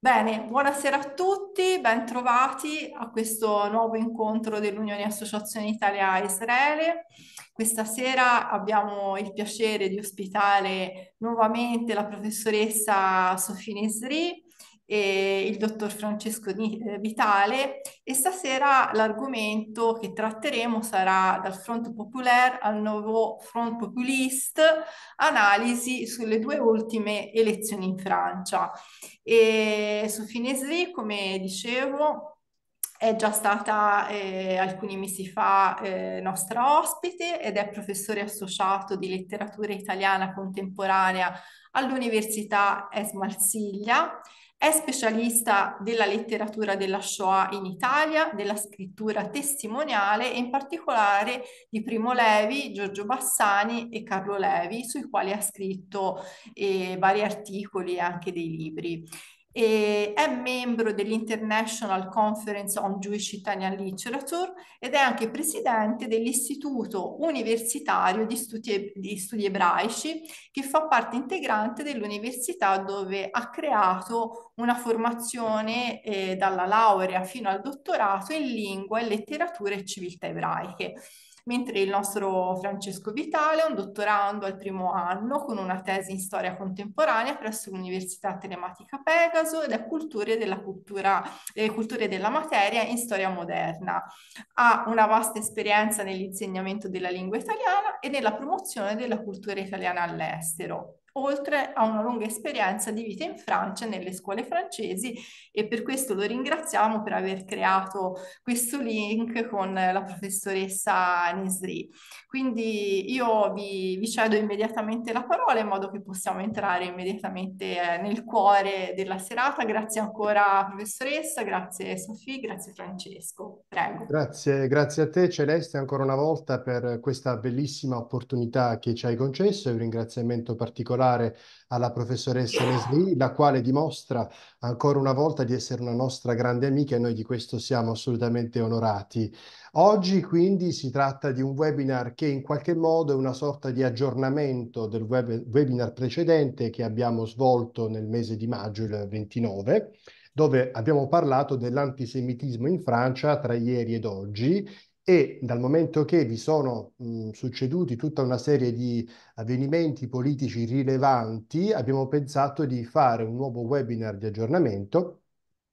Bene, buonasera a tutti, bentrovati a questo nuovo incontro dell'Unione Associazione Italia-Israele. Questa sera abbiamo il piacere di ospitare nuovamente la professoressa Sofine Sri, e il dottor Francesco eh, Vitale e stasera l'argomento che tratteremo sarà dal Front Populaire al nuovo Front Populiste, analisi sulle due ultime elezioni in Francia. E su Finesri, come dicevo, è già stata eh, alcuni mesi fa eh, nostra ospite ed è professore associato di letteratura italiana contemporanea all'Università Es Marsiglia è specialista della letteratura della Shoah in Italia, della scrittura testimoniale e in particolare di Primo Levi, Giorgio Bassani e Carlo Levi, sui quali ha scritto eh, vari articoli e anche dei libri e è membro dell'International Conference on Jewish Italian Literature ed è anche presidente dell'Istituto Universitario di Studi, di Studi Ebraici che fa parte integrante dell'università dove ha creato una formazione eh, dalla laurea fino al dottorato in lingua e letteratura e civiltà ebraiche mentre il nostro Francesco Vitale è un dottorando al primo anno con una tesi in storia contemporanea presso l'Università Telematica Pegaso ed è culture della, cultura, eh, culture della materia in storia moderna. Ha una vasta esperienza nell'insegnamento della lingua italiana e nella promozione della cultura italiana all'estero oltre a una lunga esperienza di vita in Francia nelle scuole francesi e per questo lo ringraziamo per aver creato questo link con la professoressa Nisri. Quindi io vi, vi cedo immediatamente la parola in modo che possiamo entrare immediatamente eh, nel cuore della serata. Grazie ancora professoressa, grazie Sofì, grazie Francesco. Prego. Grazie, grazie a te Celeste ancora una volta per questa bellissima opportunità che ci hai concesso e un ringraziamento particolare particolare alla professoressa Leslie, la quale dimostra ancora una volta di essere una nostra grande amica e noi di questo siamo assolutamente onorati. Oggi quindi si tratta di un webinar che in qualche modo è una sorta di aggiornamento del web webinar precedente che abbiamo svolto nel mese di maggio, il 29 dove abbiamo parlato dell'antisemitismo in Francia tra ieri ed oggi e dal momento che vi sono mh, succeduti tutta una serie di avvenimenti politici rilevanti, abbiamo pensato di fare un nuovo webinar di aggiornamento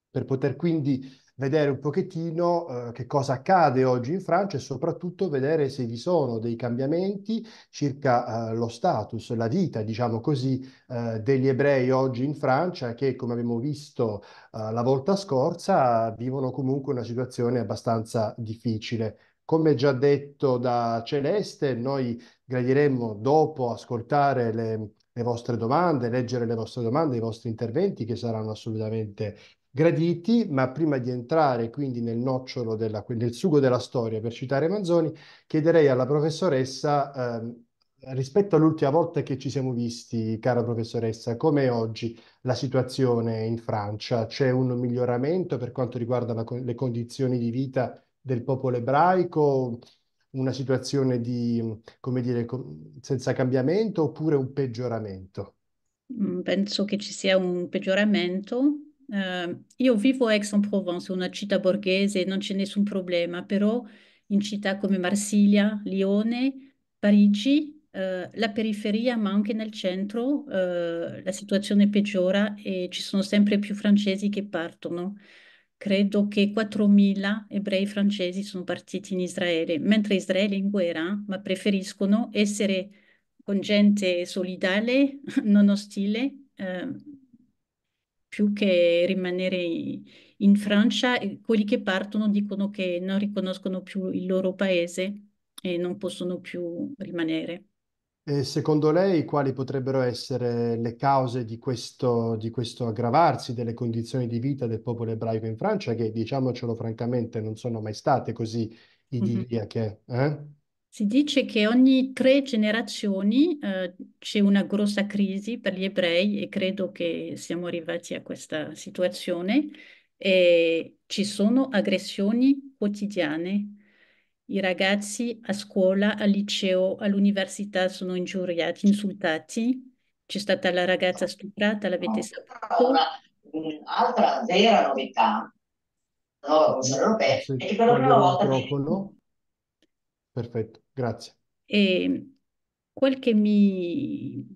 per poter quindi vedere un pochettino eh, che cosa accade oggi in Francia e soprattutto vedere se vi sono dei cambiamenti circa eh, lo status, la vita, diciamo così, eh, degli ebrei oggi in Francia che, come abbiamo visto eh, la volta scorsa, vivono comunque una situazione abbastanza difficile. Come già detto da Celeste, noi gradiremmo dopo ascoltare le, le vostre domande, leggere le vostre domande, i vostri interventi che saranno assolutamente graditi, ma prima di entrare quindi nel nocciolo, della, nel sugo della storia, per citare Manzoni, chiederei alla professoressa, eh, rispetto all'ultima volta che ci siamo visti, cara professoressa, com'è oggi la situazione in Francia? C'è un miglioramento per quanto riguarda la, le condizioni di vita del popolo ebraico? Una situazione di, come dire, senza cambiamento oppure un peggioramento? Mm, penso che ci sia un peggioramento Uh, io vivo a Aix-en-Provence, una città borghese, non c'è nessun problema, però in città come Marsiglia, Lione, Parigi, uh, la periferia, ma anche nel centro, uh, la situazione peggiora e ci sono sempre più francesi che partono. Credo che 4.000 ebrei francesi sono partiti in Israele, mentre Israele è in guerra, ma preferiscono essere con gente solidale, non ostile, eh, più che rimanere in Francia, quelli che partono dicono che non riconoscono più il loro paese e non possono più rimanere. E secondo lei quali potrebbero essere le cause di questo, di questo aggravarsi delle condizioni di vita del popolo ebraico in Francia, che diciamocelo francamente non sono mai state così idilliache? Mm-hmm. Eh? Si dice che ogni tre generazioni eh, c'è una grossa crisi per gli ebrei e credo che siamo arrivati a questa situazione. E ci sono aggressioni quotidiane. I ragazzi a scuola, al liceo, all'università sono ingiuriati, insultati. C'è stata la ragazza stuprata, l'avete saputo. Un'altra vera novità della nuova Commissione europea è che per la prima volta... Perfetto. Grazie. E ehm, quel che mi,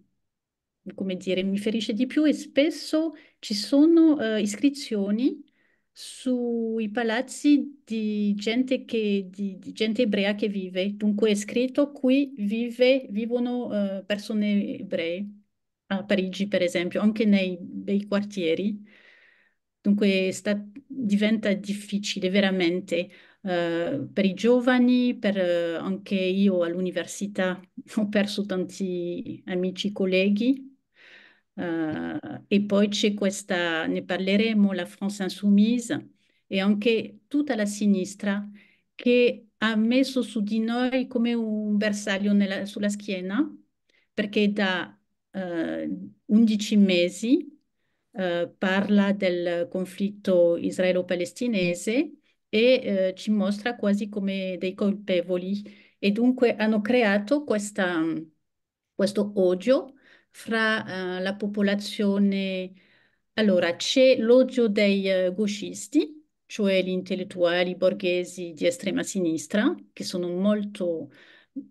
come dire, mi ferisce di più è spesso ci sono eh, iscrizioni sui palazzi di gente, che, di, di gente ebrea che vive. Dunque è scritto qui vive, vivono eh, persone ebree, a Parigi per esempio, anche nei bei quartieri. Dunque sta, diventa difficile veramente. Ehm, per i giovani, per, eh, anche io all'università ho perso tanti amici, colleghi. Uh, e poi c'è questa, ne parleremo, la France Insoumise e anche tutta la sinistra che ha messo su di noi come un bersaglio nella, sulla schiena perché da uh, eh, 11 mesi uh, parla del conflitto israelo-palestinese e eh, ci mostra quasi come dei colpevoli e dunque hanno creato questa, mm, questo odio fra eh, la popolazione. Allora, c'è l'odio dei eh, gauchisti, cioè gli intellettuali borghesi di estrema sinistra, che sono molto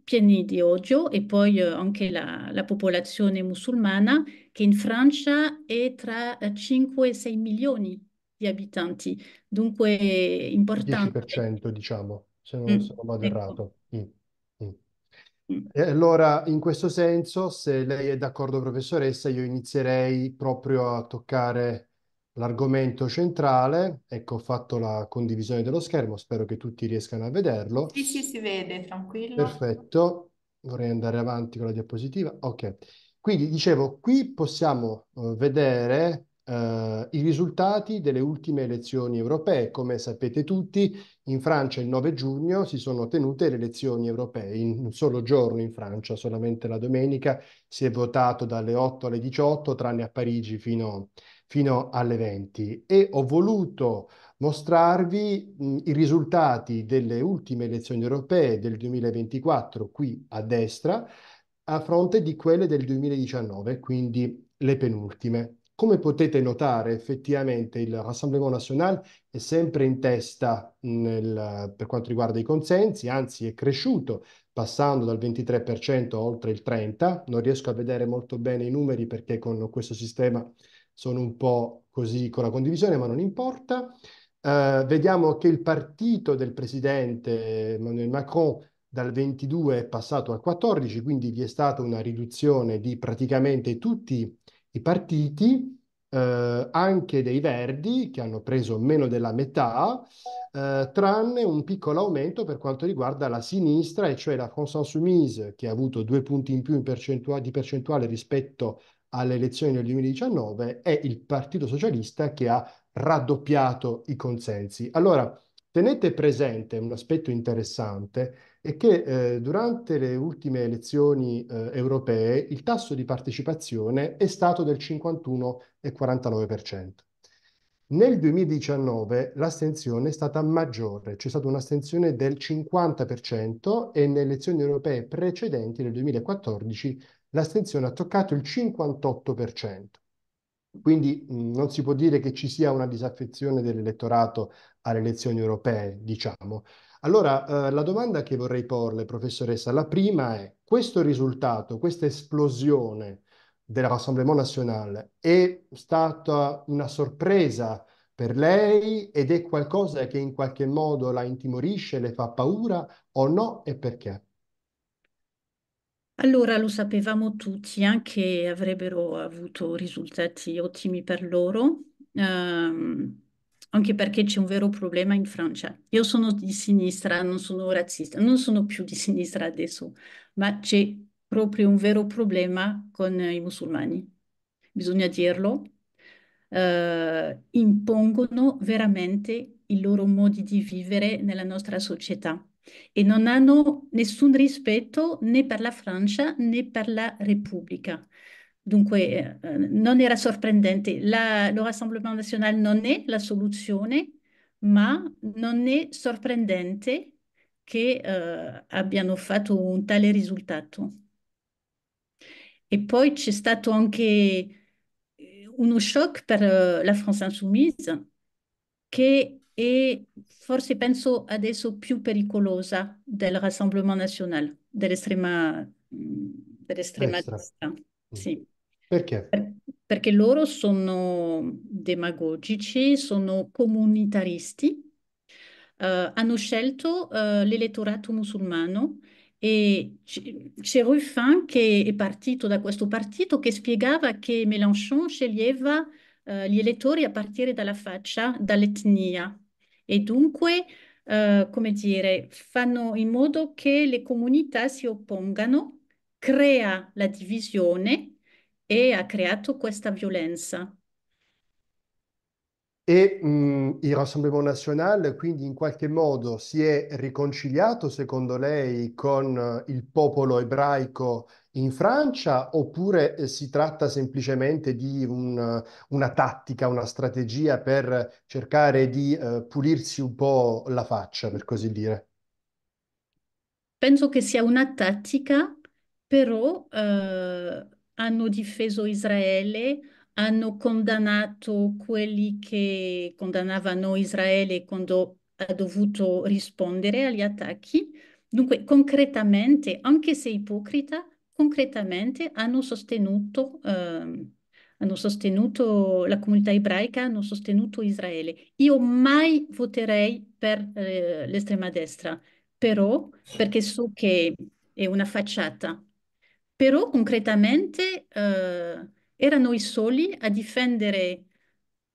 pieni di odio, e poi eh, anche la, la, popolazione musulmana, che in Francia è tra 5 eh, e 6 milioni gli abitanti. Dunque è importante. 10%, diciamo, se non, mm, se vado ecco. errato. Mm, mm, mm. E allora, in questo senso, se lei è d'accordo, professoressa, io inizierei proprio a toccare l'argomento centrale. Ecco, ho fatto la condivisione dello schermo, spero che tutti riescano a vederlo. Sì, sì, si vede, tranquillo. Perfetto. Vorrei andare avanti con la diapositiva. Ok. Quindi dicevo, qui possiamo eh, vedere Uh, I risultati delle ultime elezioni europee, come sapete tutti, in Francia il 9 giugno si sono tenute le elezioni europee, in un solo giorno in Francia, solamente la domenica, si è votato dalle 8 alle 18, tranne a Parigi fino, fino alle 20. E ho voluto mostrarvi mh, i risultati delle ultime elezioni europee del 2024 qui a destra, a fronte di quelle del 2019, quindi le penultime. Come potete notare, effettivamente il Rassemblement National è sempre in testa nel, per quanto riguarda i consensi, anzi è cresciuto passando dal 23% a oltre il 30%. Non riesco a vedere molto bene i numeri perché con questo sistema sono un po' così con la condivisione, ma non importa. Uh, vediamo che il partito del presidente Emmanuel Macron dal 22 è passato al 14, quindi vi è stata una riduzione di praticamente tutti i i partiti, eh, anche dei Verdi, che hanno preso meno della metà, eh, tranne un piccolo aumento per quanto riguarda la sinistra, e cioè la France Insoumise, che ha avuto due punti in più in percentua- di percentuale rispetto alle elezioni del 2019, e il Partito Socialista che ha raddoppiato i consensi. Allora, tenete presente un aspetto interessante è che eh, durante le ultime elezioni eh, europee il tasso di partecipazione è stato del 51,49%. Nel 2019 l'astensione è stata maggiore, c'è stata un'astensione del 50% e nelle elezioni europee precedenti, nel 2014, l'astensione ha toccato il 58%. Quindi mh, mm, non si può dire che ci sia una disaffezione dell'elettorato alle elezioni europee, diciamo. Allora, eh, la domanda che vorrei porle, professoressa, la prima è, questo risultato, questa esplosione della Rassemblement National è stata una sorpresa per lei ed è qualcosa che in qualche modo la intimorisce, le fa paura o no e perché? Allora lo sapevamo tutti, anche avrebbero avuto risultati ottimi per loro. Um, anche perché c'è un vero problema in Francia. Io sono di sinistra, non sono razzista, non sono più di sinistra adesso, ma c'è proprio un vero problema con i musulmani, bisogna dirlo. Uh, impongono veramente i loro modi di vivere nella nostra società e non hanno nessun rispetto né per la Francia né per la Repubblica. Dunque, eh, eh, non era sorprendente. La, lo Rassemblement National non è la soluzione, ma non è sorprendente che eh, abbiano fatto un tale risultato. E poi c'è stato anche eh, uno shock per eh, la France Insoumise, che è forse penso adesso più pericolosa del Rassemblement National, dell'estrema mm, destra. destra. Mm. Sì. Perché? Perché loro sono demagogici, sono comunitaristi, eh, hanno scelto eh, l'elettorato musulmano e c'è Ruffin che è partito da questo partito che spiegava che Mélenchon sceglieva eh, gli elettori a partire dalla faccia, dall'etnia e dunque, eh, come dire, fanno in modo che le comunità si oppongano crea la divisione e ha creato questa violenza. E mh, mm, il Rassemblement National quindi in qualche modo si è riconciliato, secondo lei, con eh, il popolo ebraico in Francia oppure eh, si tratta semplicemente di un, eh, una tattica, una strategia per cercare di eh, pulirsi un po' la faccia, per così dire? Penso che sia una tattica però eh, hanno difeso Israele, hanno condannato quelli che condannavano Israele quando ha dovuto rispondere agli attacchi. Dunque, concretamente, anche se ipocrita, concretamente hanno sostenuto, eh, hanno sostenuto la comunità ebraica, hanno sostenuto Israele. Io mai voterei per eh, l'estrema destra, però perché so che è una facciata, però concretamente eh, erano i soli a difendere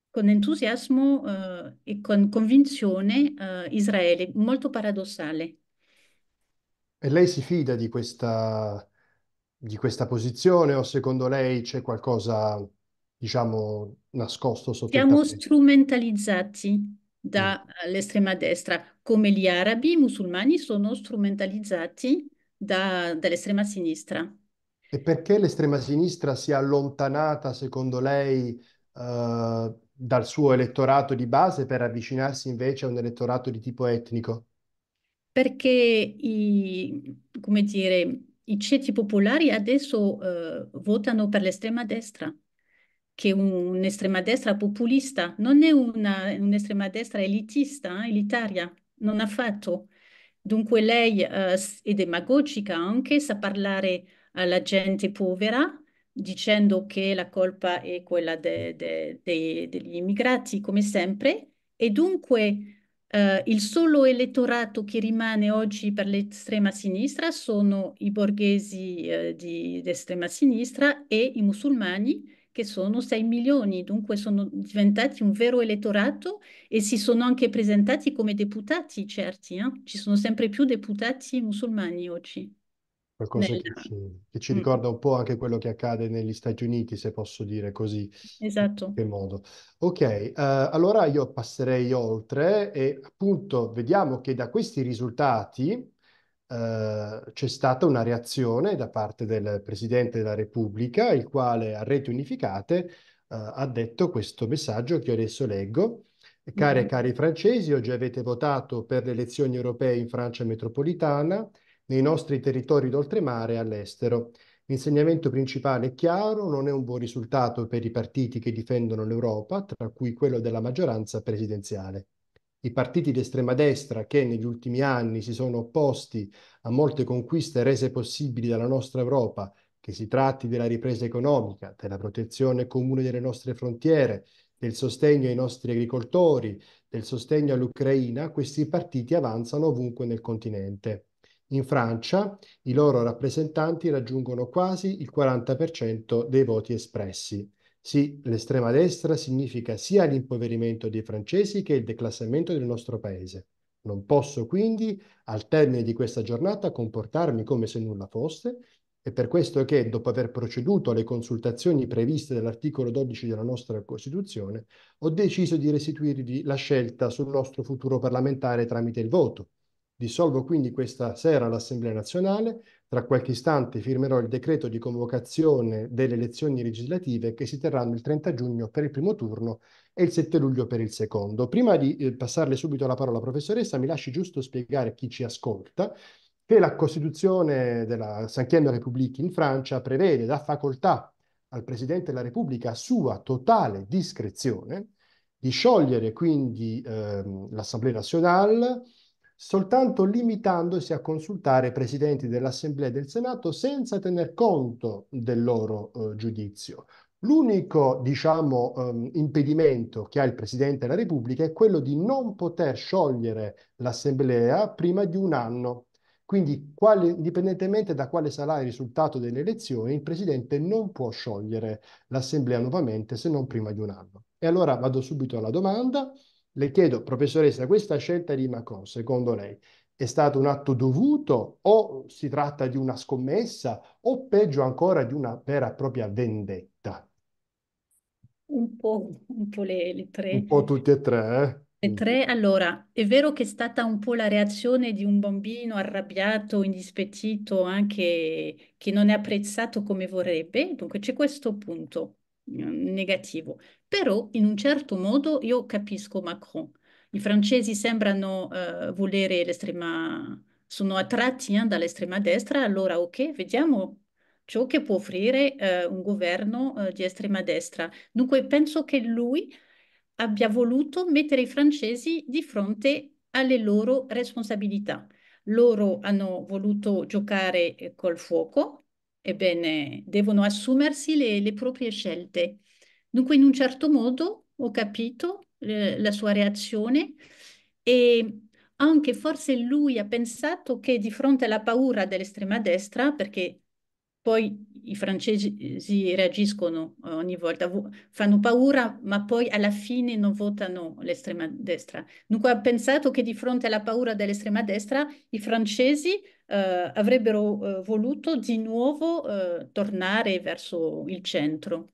con entusiasmo eh, e con convinzione eh, Israele, molto paradossale. E lei si fida di questa, di questa posizione o secondo lei c'è qualcosa, diciamo, nascosto sotto Siamo il strumentalizzati dall'estrema mm. destra, come gli arabi musulmani sono strumentalizzati da, dall'estrema sinistra. E perché l'estrema sinistra si è allontanata, secondo lei, eh, dal suo elettorato di base per avvicinarsi invece a un elettorato di tipo etnico? Perché i, come dire, i ceti popolari adesso eh, votano per l'estrema destra, che è un'estrema destra populista, non è un'estrema destra elitista, eh, elitaria, non affatto. Dunque lei eh, è demagogica anche, sa parlare alla gente povera dicendo che la colpa è quella de, de, de, degli immigrati, come sempre, e dunque eh, il solo elettorato che rimane oggi per l'estrema sinistra sono i borghesi eh, di, di sinistra e i musulmani che sono 6 milioni, dunque sono diventati un vero elettorato e si sono anche presentati come deputati, certi, eh? ci sono sempre più deputati musulmani oggi. Qualcosa che ci, che ci, mm. ricorda un po' anche quello che accade negli Stati Uniti, se posso dire così. Esatto. In che modo. Ok, eh, allora io passerei oltre e appunto vediamo che da questi risultati eh, c'è stata una reazione da parte del Presidente della Repubblica, il quale a reti unificate eh, ha detto questo messaggio che adesso leggo. Cari e mm-hmm. cari francesi, oggi avete votato per le elezioni europee in Francia metropolitana nei nostri territori d'oltremare e all'estero. L'insegnamento principale è chiaro, non è un buon risultato per i partiti che difendono l'Europa, tra cui quello della maggioranza presidenziale. I partiti di estrema destra che negli ultimi anni si sono opposti a molte conquiste rese possibili dalla nostra Europa, che si tratti della ripresa economica, della protezione comune delle nostre frontiere, del sostegno ai nostri agricoltori, del sostegno all'Ucraina, questi partiti avanzano ovunque nel continente. In Francia i loro rappresentanti raggiungono quasi il 40% dei voti espressi. Sì, l'estrema destra significa sia l'impoverimento dei francesi che il declassamento del nostro paese. Non posso quindi, al termine di questa giornata, comportarmi come se nulla fosse è per questo che, dopo aver proceduto alle consultazioni previste dall'articolo 12 della nostra Costituzione, ho deciso di restituirvi la scelta sul nostro futuro parlamentare tramite il voto. Dissolvo quindi questa sera l'Assemblea nazionale. Tra qualche istante firmerò il decreto di convocazione delle elezioni legislative che si terranno il 30 giugno per il primo turno e il 7 luglio per il secondo. Prima di eh, passarle subito la parola alla professoressa, mi lasci giusto spiegare a chi ci ascolta che la Costituzione della Sanchiena Repubblica in Francia prevede, dà facoltà al Presidente della Repubblica a sua totale discrezione di sciogliere quindi ehm, l'Assemblea nazionale, soltanto limitandosi a consultare i presidenti dell'Assemblea e del Senato senza tener conto del loro eh, giudizio. L'unico, diciamo, ehm, impedimento che ha il Presidente della Repubblica è quello di non poter sciogliere l'Assemblea prima di un anno. Quindi, quale, indipendentemente da quale sarà il risultato delle elezioni, il Presidente non può sciogliere l'Assemblea nuovamente se non prima di un anno. E allora vado subito alla domanda. Le chiedo, professoressa, questa scelta di Macron, secondo lei, è stato un atto dovuto o si tratta di una scommessa o peggio ancora di una vera e propria vendetta? Un po', un po' le, le tre. Un po' tutte e tre, eh? Le mm. tre, allora, è vero che è stata un po' la reazione di un bambino arrabbiato, indispettito, anche che non è apprezzato come vorrebbe. Dunque c'è questo punto. Mm, negativo. Però in un certo modo io capisco Macron. I francesi sembrano uh, volere l'estrema, sono attratti eh, dall'estrema destra, allora ok, vediamo ciò che può offrire eh, un governo eh, di estrema destra. Dunque penso che lui abbia voluto mettere i francesi di fronte alle loro responsabilità. Loro hanno voluto giocare eh, col fuoco, ebbene, devono assumersi le, le proprie scelte. Dunque, in un certo modo ho capito eh, la sua reazione e anche forse lui ha pensato che di fronte alla paura dell'estrema destra, perché poi i francesi reagiscono eh, ogni volta, fanno paura, ma poi alla fine non votano l'estrema destra. Dunque ho pensato che di fronte alla paura dell'estrema destra i francesi eh, avrebbero eh, voluto di nuovo eh, tornare verso il centro.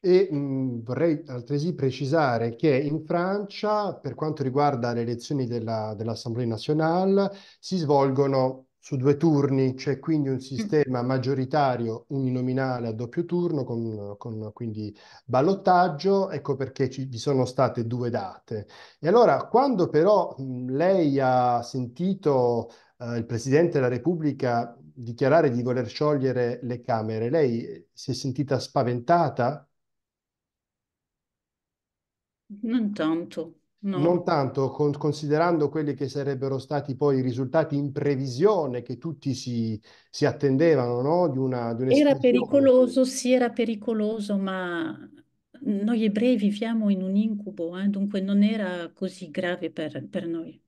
E mh, mm, vorrei altresì precisare che in Francia, per quanto riguarda le elezioni dell'Assemblea dell Nationale, si svolgono su due turni, c'è quindi un mm. sistema maggioritario uninominale a doppio turno con, con quindi ballottaggio, ecco perché ci, vi sono state due date. E allora quando però mh, lei ha sentito eh, il Presidente della Repubblica dichiarare di voler sciogliere le Camere, lei eh, si è sentita spaventata? Non tanto. No. Non tanto, con, considerando quelli che sarebbero stati poi i risultati in previsione che tutti si, si attendevano, no? Di una, di era pericoloso, sì, era pericoloso, ma noi ebrei viviamo in un incubo, eh? Dunque non era così grave per, per noi.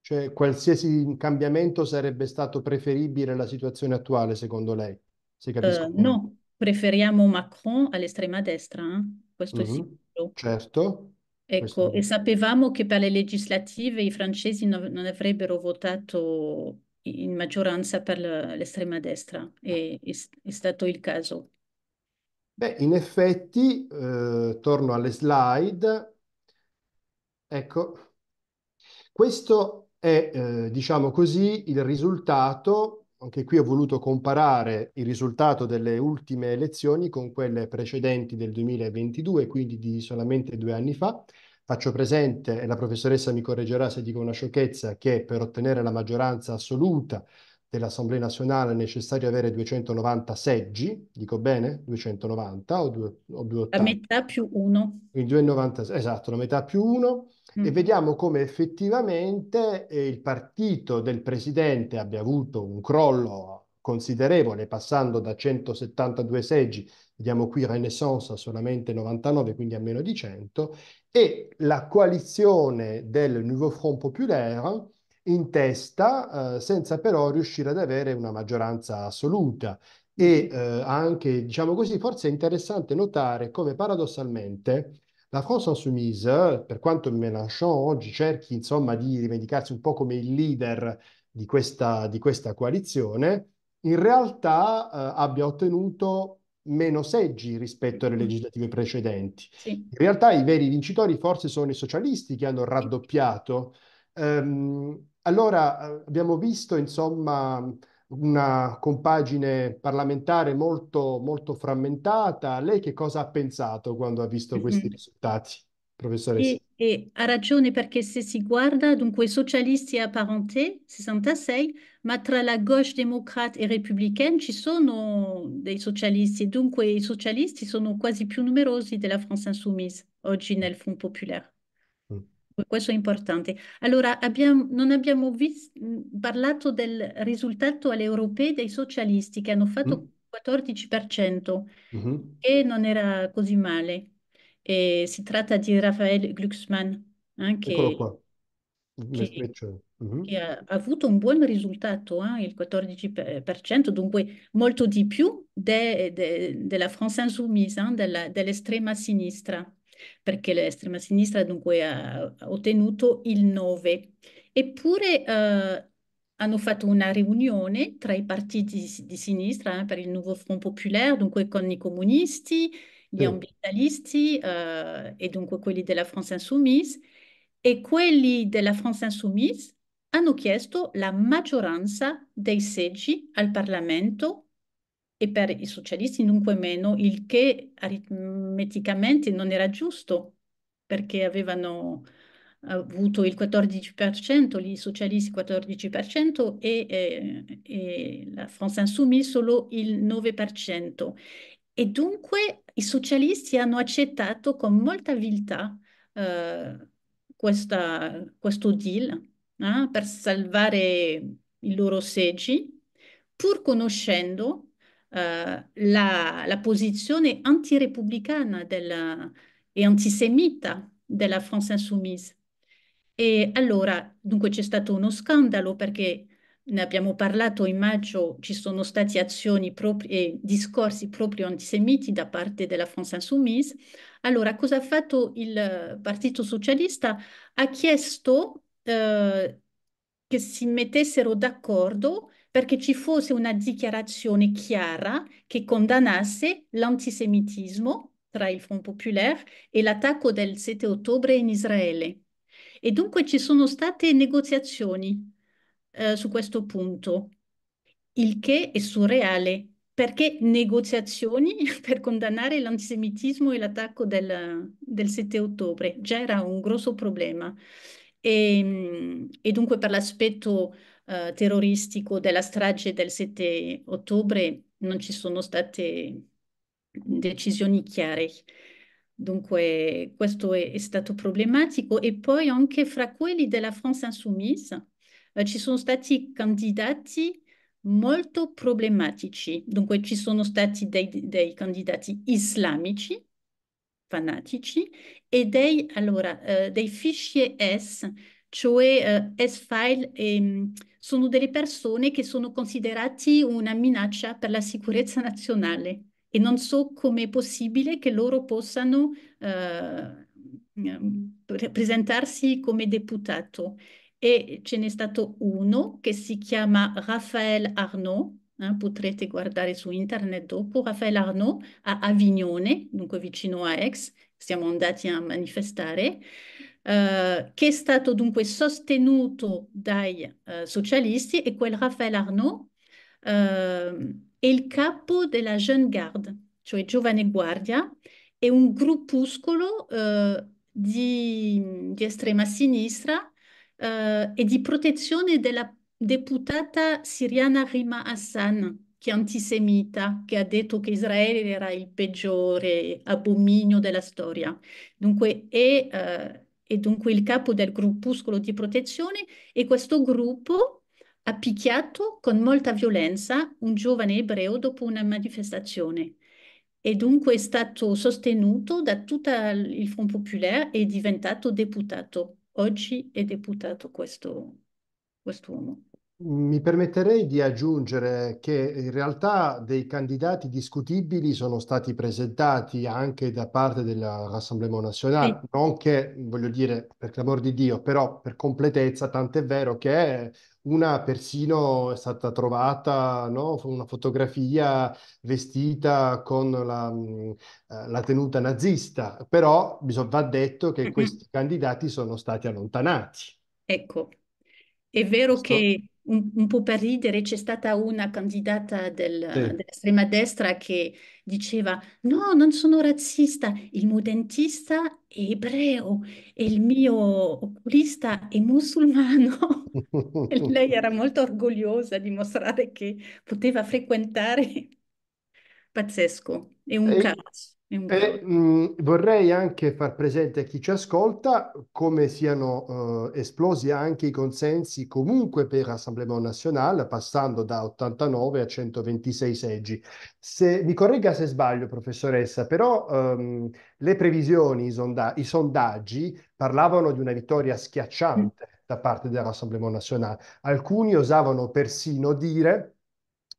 Cioè, qualsiasi cambiamento sarebbe stato preferibile alla situazione attuale, secondo lei? Se Uh, no, preferiamo Macron all'estrema destra, eh? Questo mm-hmm. è sicuro. Certo. Ecco, e sapevamo che per le legislative i francesi no, non avrebbero votato in maggioranza per l'estrema destra, e è, è stato il caso. Beh, in effetti, eh, torno alle slide, ecco, questo è, eh, diciamo così, il risultato anche qui ho voluto comparare il risultato delle ultime elezioni con quelle precedenti del 2022, quindi di solamente due anni fa. Faccio presente, e la professoressa mi correggerà se dico una sciocchezza, che per ottenere la maggioranza assoluta dell'Assemblea nazionale è necessario avere 290 seggi, dico bene? 290 o, 2, 280? La metà più uno. Quindi 290, esatto, la metà più uno e mm. vediamo come effettivamente eh, il partito del presidente abbia avuto un crollo considerevole, passando da 172 seggi, vediamo qui Renaissance a solamente 99, quindi a meno di 100, e la coalizione del Nouveau Front Populaire in testa, eh, senza però riuscire ad avere una maggioranza assoluta. E eh, anche, diciamo così, forse è interessante notare come paradossalmente la France Insoumise, per quanto Mélenchon oggi cerchi insomma di rivendicarsi un po' come il leader di questa, di questa coalizione, in realtà eh, abbia ottenuto meno seggi rispetto alle legislative precedenti. Sì. In realtà i veri vincitori forse sono i socialisti che hanno raddoppiato. Ehm, allora eh, abbiamo visto insomma una compagine parlamentare molto, molto frammentata. Lei che cosa ha pensato quando ha visto questi mm-hmm. risultati, professoressa? E, e, ha ragione perché se si guarda, dunque i socialisti apparenté, 66, ma tra la gauche democratica e repubblicana ci sono dei socialisti, dunque i socialisti sono quasi più numerosi della France Insoumise oggi nel Front Popolare. Questo è importante. Allora, abbiamo, non abbiamo vis- mhmm, parlato del risultato alle europee dei socialisti che hanno fatto 14%, mm. mm-hmm. che non era così male. E si tratta di Raffaele Glucksmann, eh, che, che, mm-hmm. che ha, avuto un buon risultato, eh, il 14%, dunque molto di più de, de, della France Insoumise, eh, della, dell'estrema sinistra perché l'estrema sinistra dunque ha, ottenuto il 9. Eppure eh, hanno fatto una riunione tra i partiti di, di sinistra eh, per il nuovo Front Populaire, dunque con i comunisti, gli mm. ambientalisti eh, e dunque quelli della France Insoumise, e quelli della France Insoumise hanno chiesto la maggioranza dei seggi al Parlamento e per i socialisti dunque meno, il che aritmeticamente non era giusto perché avevano avuto il 14%, i socialisti 14% e, eh, e la France Insoumise solo il 9%. E dunque i socialisti hanno accettato con molta viltà eh, questa, questo deal eh, per salvare i loro seggi, pur conoscendo eh, la, la, posizione antirepubblicana della, e antisemita della France Insoumise. E allora, dunque, c'è stato uno scandalo perché ne abbiamo parlato in maggio, ci sono stati azioni e discorsi proprio antisemiti da parte della France Insoumise. Allora, cosa ha fatto il Partito Socialista? Ha chiesto eh, che si mettessero d'accordo perché ci fosse una dichiarazione chiara che condannasse l'antisemitismo tra il Front Populaire e l'attacco del 7 ottobre in Israele. E dunque ci sono state negoziazioni eh, su questo punto, il che è surreale, perché negoziazioni per condannare l'antisemitismo e l'attacco del, del 7 ottobre già era un grosso problema. E, ehm, e, dunque per l'aspetto eh, terroristico della strage del 7 ottobre non ci sono state decisioni chiare. Dunque questo è, è stato problematico e poi anche fra quelli della France Insoumise eh, ci sono stati candidati molto problematici. Dunque ci sono stati dei, dei candidati islamici fanatici e dei, allora, eh, dei fichier S cioè eh, S-File eh, sono delle persone che sono considerate una minaccia per la sicurezza nazionale e non so come è possibile che loro possano eh, mm, presentarsi come deputato. E ce n'è stato uno che si chiama Raphaël Arnaud, eh, potrete guardare su internet dopo, Raphaël Arnaud a Avignone, dunque vicino a Aix, siamo andati a manifestare, eh, che è stato dunque sostenuto dai eh, socialisti e quel Raphaël Arnaud ehm, è il capo della Jeune Garde, cioè Giovane Guardia, è un gruppuscolo eh, di, di, estrema sinistra eh, e di protezione della deputata siriana Rima Hassan, che è antisemita, che ha detto che Israele era il peggiore abominio della storia. Dunque è, eh, e dunque il capo del gruppuscolo di protezione e questo gruppo ha picchiato con molta violenza un giovane ebreo dopo una manifestazione e dunque è stato sostenuto da tutto il Front Populaire e è diventato deputato. Oggi è deputato questo, uomo. Mi permetterei di aggiungere che in realtà dei candidati discutibili sono stati presentati anche da parte dell'Assemblea nazionale, non che, voglio dire, per l'amor di Dio, però per completezza, tant'è vero che una persino è stata trovata, no? una fotografia vestita con la, eh, la tenuta nazista, però va detto che questi candidati sono stati allontanati. Ecco, è vero Questo... che un, un, po' per ridere, c'è stata una candidata del, sì. dell'estrema destra che diceva: No, non sono razzista, il mio dentista è ebreo e il mio oculista è musulmano. e lei era molto orgogliosa di mostrare che poteva frequentare. Pazzesco, è un e, caso. E, mh, mm, vorrei anche far presente a chi ci ascolta come siano eh, esplosi anche i consensi comunque per Assemblea Nazionale, passando da 89 a 126 seggi. Se, mi corregga se sbaglio, professoressa, però ehm, le previsioni, i, sonda- i, sondaggi parlavano di una vittoria schiacciante mm. da parte dell'Assemblea Nazionale. Alcuni osavano persino dire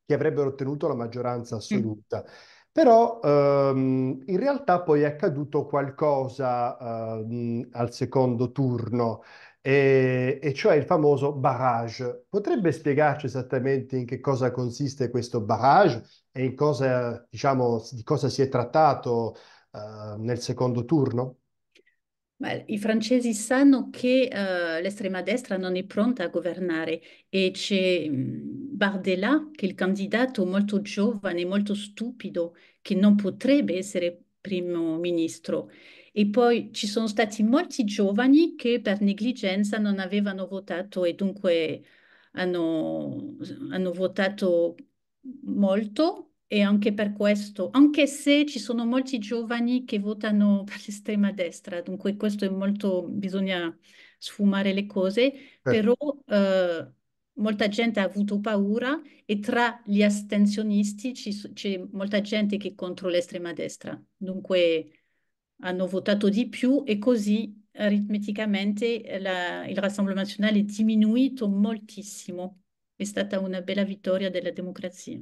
che avrebbero ottenuto la maggioranza mm. assoluta. Mm. Però ehm, in realtà poi è accaduto qualcosa ehm, al secondo turno, e, e, cioè il famoso barrage. Potrebbe spiegarci esattamente in che cosa consiste questo barrage e in cosa, diciamo, di cosa si è trattato eh, nel secondo turno? Ma I francesi sanno che eh, l'estrema destra non è pronta a governare e c'è mm, Bardella, che è il candidato molto giovane, molto stupido, che non potrebbe essere primo ministro. E poi ci sono stati molti giovani che per negligenza non avevano votato e dunque hanno, hanno votato molto e anche per questo, anche se ci sono molti giovani che votano per l'estrema destra, dunque questo è molto, bisogna sfumare le cose, eh. però eh, molta gente ha avuto paura e tra gli astensionisti c'è molta gente che è contro l'estrema destra, dunque hanno votato di più e così aritmeticamente eh, la, il Rassemblement Nazionale è diminuito moltissimo. È stata una bella vittoria della democrazia.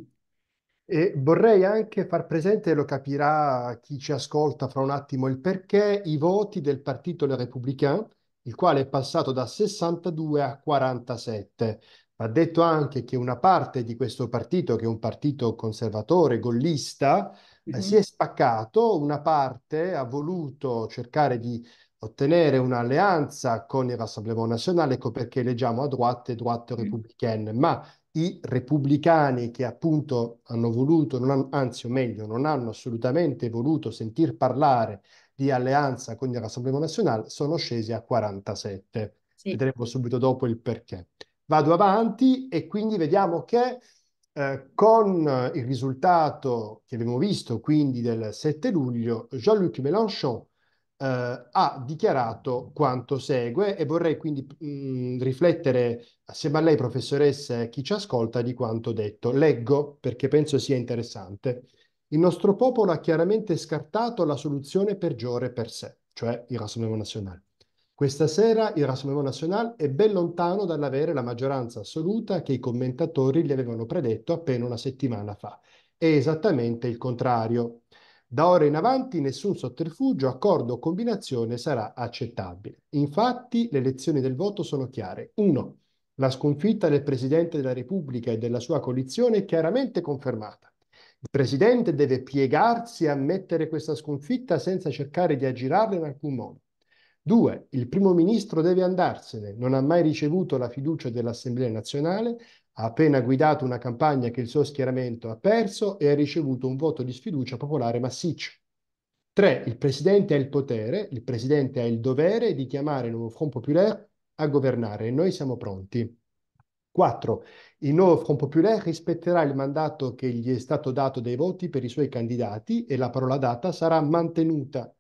E vorrei anche far presente, lo capirà chi ci ascolta fra un attimo, il perché i voti del partito Le Républicain, il quale è passato da 62 a 47. Va detto anche che una parte di questo partito, che è un partito conservatore, gollista, eh, si mhm. è spaccato, una parte ha voluto cercare di ottenere un'alleanza con il Rassemblement National, ecco perché leggiamo a droite droite mm. repubblicaine, ma i repubblicani che appunto hanno voluto, hanno, anzi o meglio, non hanno assolutamente voluto sentir parlare di alleanza con l'Assemblea Nazionale, sono scesi a 47. Sì. Vedremo subito dopo il perché. Vado avanti e quindi vediamo che eh, con il risultato che abbiamo visto, quindi del 7 luglio, Jean-Luc Mélenchon eh, ha dichiarato quanto segue e vorrei quindi mh, mm, riflettere assieme a lei, professoressa, chi ci ascolta di quanto detto. Leggo perché penso sia interessante. Il nostro popolo ha chiaramente scartato la soluzione peggiore per sé, cioè il Rassemblement National. Questa sera il Rassemblement National è ben lontano dall'avere la maggioranza assoluta che i commentatori gli avevano predetto appena una settimana fa. È esattamente il contrario, da ora in avanti nessun sotterfugio, accordo o combinazione sarà accettabile. Infatti le lezioni del voto sono chiare. 1. La sconfitta del Presidente della Repubblica e della sua coalizione è chiaramente confermata. Il Presidente deve piegarsi e ammettere questa sconfitta senza cercare di aggirarla in alcun modo. 2. Il primo ministro deve andarsene, non ha mai ricevuto la fiducia dell'Assemblea nazionale, ha appena guidato una campagna che il suo schieramento ha perso e ha ricevuto un voto di sfiducia popolare massiccio. 3. Il presidente ha il potere, il presidente ha il dovere di chiamare il nuovo Front Populaire a governare e noi siamo pronti. 4. Il nuovo Front Populaire rispetterà il mandato che gli è stato dato dai voti per i suoi candidati e la parola data sarà mantenuta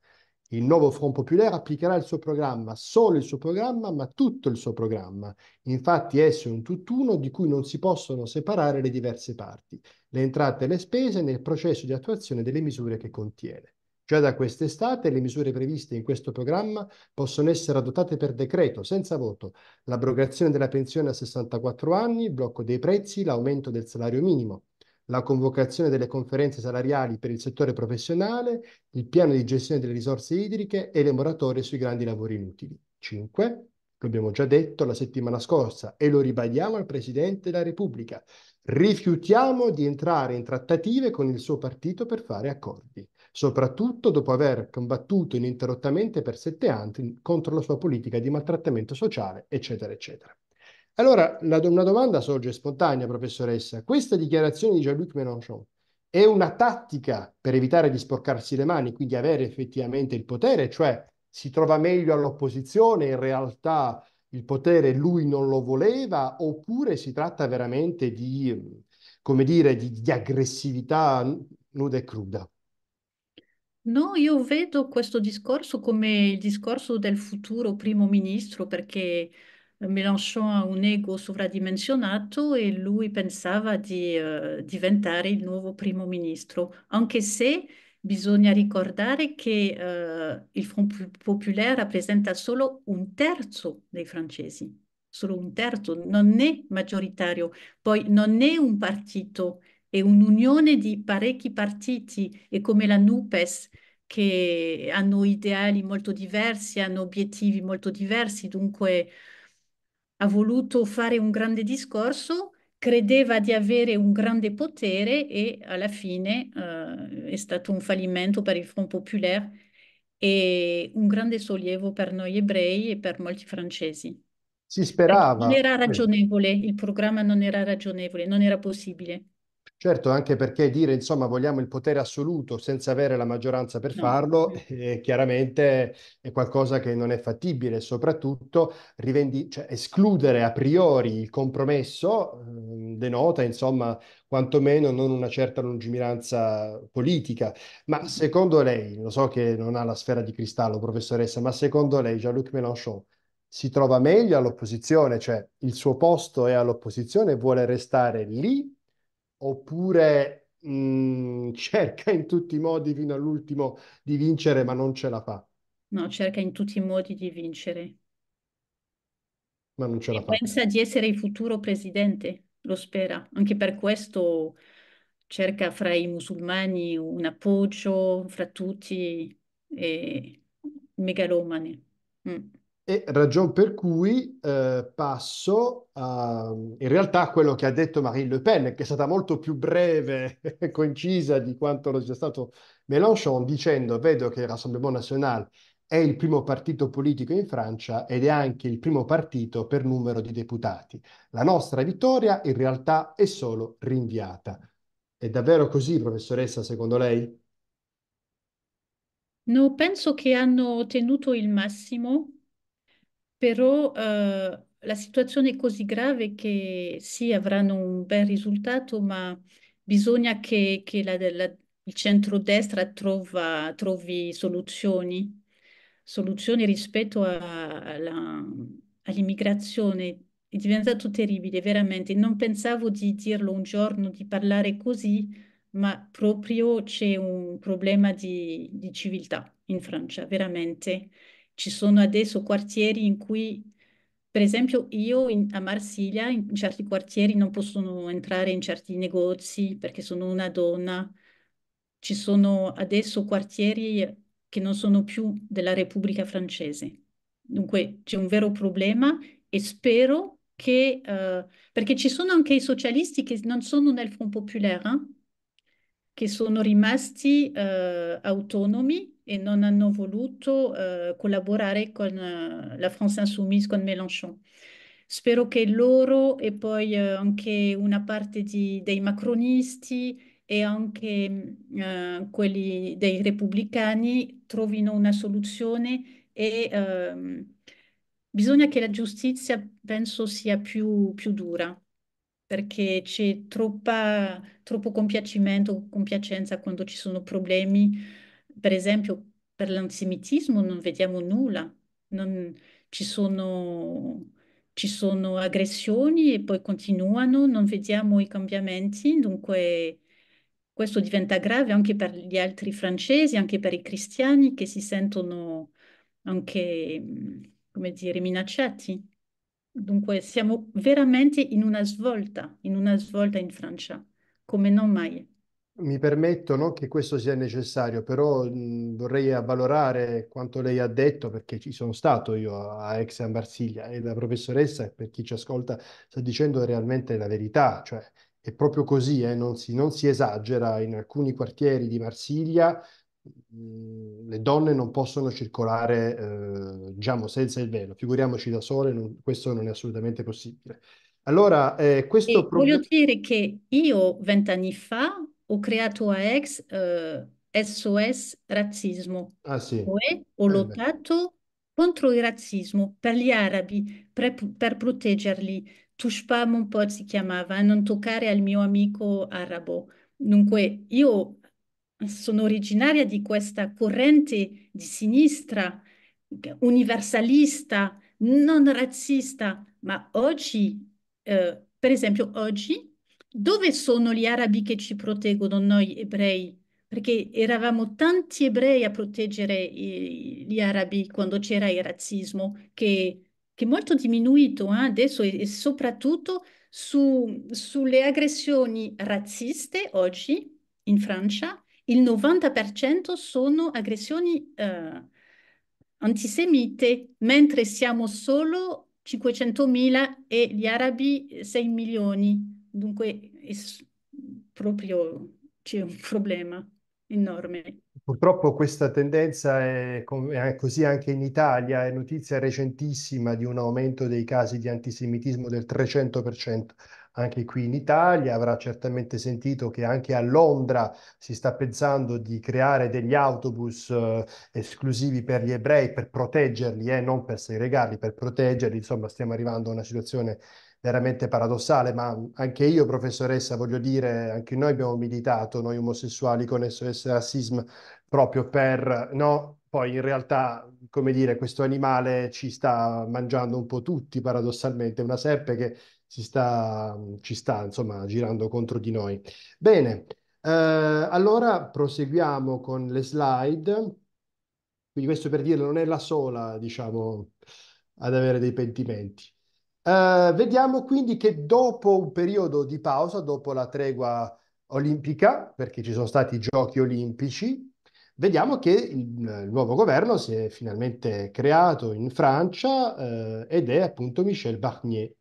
il nuovo Front Populaire applicherà il suo programma, solo il suo programma, ma tutto il suo programma. Infatti esso è un tutt'uno di cui non si possono separare le diverse parti, le entrate e le spese nel processo di attuazione delle misure che contiene. Già da quest'estate le misure previste in questo programma possono essere adottate per decreto, senza voto. L'abrogazione della pensione a 64 anni, il blocco dei prezzi, l'aumento del salario minimo la convocazione delle conferenze salariali per il settore professionale, il piano di gestione delle risorse idriche e le moratorie sui grandi lavori inutili. 5. Lo abbiamo già detto la settimana scorsa e lo ribadiamo al Presidente della Repubblica. Rifiutiamo di entrare in trattative con il suo partito per fare accordi, soprattutto dopo aver combattuto ininterrottamente per sette anni contro la sua politica di maltrattamento sociale, eccetera, eccetera. Allora, una, una domanda sorge spontanea, professoressa. Questa dichiarazione di Jean-Luc Mélenchon è una tattica per evitare di sporcarsi le mani, quindi avere effettivamente il potere, cioè si trova meglio all'opposizione, in realtà il potere lui non lo voleva, oppure si tratta veramente di, come dire, di, di aggressività nuda e cruda? No, io vedo questo discorso come il discorso del futuro primo ministro perché eh, Mélenchon ha un ego sovradimensionato e lui pensava di eh, diventare il nuovo primo ministro, anche se bisogna ricordare che eh, il Front Populaire rappresenta solo un terzo dei francesi, solo un terzo, non è maggioritario, poi non è un partito, è un'unione di parecchi partiti, è come la NUPES, che hanno ideali molto diversi, hanno obiettivi molto diversi, dunque ha voluto fare un grande discorso, credeva di avere un grande potere e alla fine eh, è stato un fallimento per il Front Populaire e un grande sollievo per noi ebrei e per molti francesi. Si sperava. Non era ragionevole, il programma non era ragionevole, non era possibile. Certo, anche perché dire insomma vogliamo il potere assoluto senza avere la maggioranza per no. farlo, eh, chiaramente è qualcosa che non è fattibile, soprattutto rivendi- cioè, escludere a priori il compromesso eh, denota insomma quantomeno non una certa lungimiranza politica. Ma secondo lei, lo so che non ha la sfera di cristallo professoressa, ma secondo lei Jean-Luc Mélenchon si trova meglio all'opposizione, cioè il suo posto è all'opposizione, vuole restare lì oppure mh, mm, cerca in tutti i modi fino all'ultimo di vincere, ma non ce la fa. No, cerca in tutti i modi di vincere. Ma non ce la fa. pensa di essere il futuro presidente, lo spera. Anche per questo cerca fra i musulmani un appoggio, fra tutti, e megalomane. Mm. E ragion per cui eh, passo a, in realtà a quello che ha detto Marine Le Pen, che è stata molto più breve e concisa di quanto lo sia stato Mélenchon, dicendo, vedo che l'Assemblée Nationale è il primo partito politico in Francia ed è anche il primo partito per numero di deputati. La nostra vittoria in realtà è solo rinviata. È davvero così, professoressa, secondo lei? No, penso che hanno ottenuto il massimo però eh, la situazione è così grave che sì, avranno un bel risultato, ma bisogna che, che la, la, il centrodestra trova, trovi soluzioni, soluzioni rispetto all'immigrazione. È diventato terribile, veramente. Non pensavo di dirlo un giorno, di parlare così, ma proprio c'è un problema di, di civiltà in Francia, veramente. Ci sono adesso quartieri in cui, per esempio, io in- a Marsiglia, in certi quartieri non possono entrare in certi negozi perché sono una donna. Ci sono adesso quartieri che non sono più della Repubblica Francese. Dunque c'è un vero problema e spero che, eh, perché ci sono anche i socialisti che non sono nel Front Populaire, eh, che sono rimasti eh, autonomi e non hanno voluto eh, collaborare con eh, la France Insoumise, con Mélenchon. Spero che loro e poi eh, anche una parte di, dei macronisti e anche mm, eh, quelli dei repubblicani trovino una soluzione e ehm, bisogna che la giustizia, penso, sia più, più dura perché c'è troppo compiacimento, compiacenza quando ci sono problemi per esempio, per l'antisemitismo non vediamo nulla, non, ci sono, ci sono aggressioni e poi continuano, non vediamo i cambiamenti, dunque questo diventa grave anche per gli altri francesi, anche per i cristiani che si sentono anche, come dire, minacciati. Dunque siamo veramente in una svolta, in una svolta in Francia, come non mai mi permettono che questo sia necessario, però mh, mhmm, vorrei avvalorare quanto lei ha detto perché ci sono stato io a, a Marsiglia e la professoressa, per chi ci ascolta, sta dicendo realmente la verità, cioè è proprio così, eh, non, si, non, si, esagera. In alcuni quartieri di Marsiglia mh, mhmm, le donne non possono circolare, eh, diciamo, senza il velo, figuriamoci da sole, non, questo non è assolutamente possibile. Allora, eh, questo... Voglio dire che io vent'anni fa ho creato a ex eh, SOS Razzismo, ah, sì. cioè ho eh lottato beh. contro il razzismo per gli arabi, per, per proteggerli. Touche pas mon pote si chiamava, non toccare al mio amico arabo. Dunque, io sono originaria di questa corrente di sinistra universalista, non razzista, ma oggi, eh, per esempio, oggi dove sono gli arabi che ci proteggono noi ebrei? Perché eravamo tanti ebrei a proteggere i, gli arabi quando c'era il razzismo, che, che è molto diminuito eh, adesso e, e soprattutto su, sulle aggressioni razziste oggi in Francia, il 90% sono aggressioni eh, antisemite, mentre siamo solo 500.000 e gli arabi 6 milioni. Dunque proprio c'è un problema enorme. Purtroppo questa tendenza è, è così anche in Italia, è notizia recentissima di un aumento dei casi di antisemitismo del 300% anche qui in Italia. Avrà certamente sentito che anche a Londra si sta pensando di creare degli autobus eh, esclusivi per gli ebrei per proteggerli, eh, non per segregarli, per proteggerli. Insomma, stiamo arrivando a una situazione veramente paradossale, ma anche io, professoressa, voglio dire, anche noi abbiamo militato, noi omosessuali con SOS Racism, proprio per, no, poi in realtà, come dire, questo animale ci sta mangiando un po' tutti, paradossalmente, una serpe che si sta, ci sta, insomma, girando contro di noi. Bene, eh, allora proseguiamo con le slide. Quindi questo per dire, non è la sola, diciamo, ad avere dei pentimenti. Eh, vediamo quindi che dopo un periodo di pausa, dopo la tregua olimpica, perché ci sono stati i giochi olimpici, vediamo che il, il nuovo governo si è finalmente creato in Francia eh, ed è appunto Michel Barnier.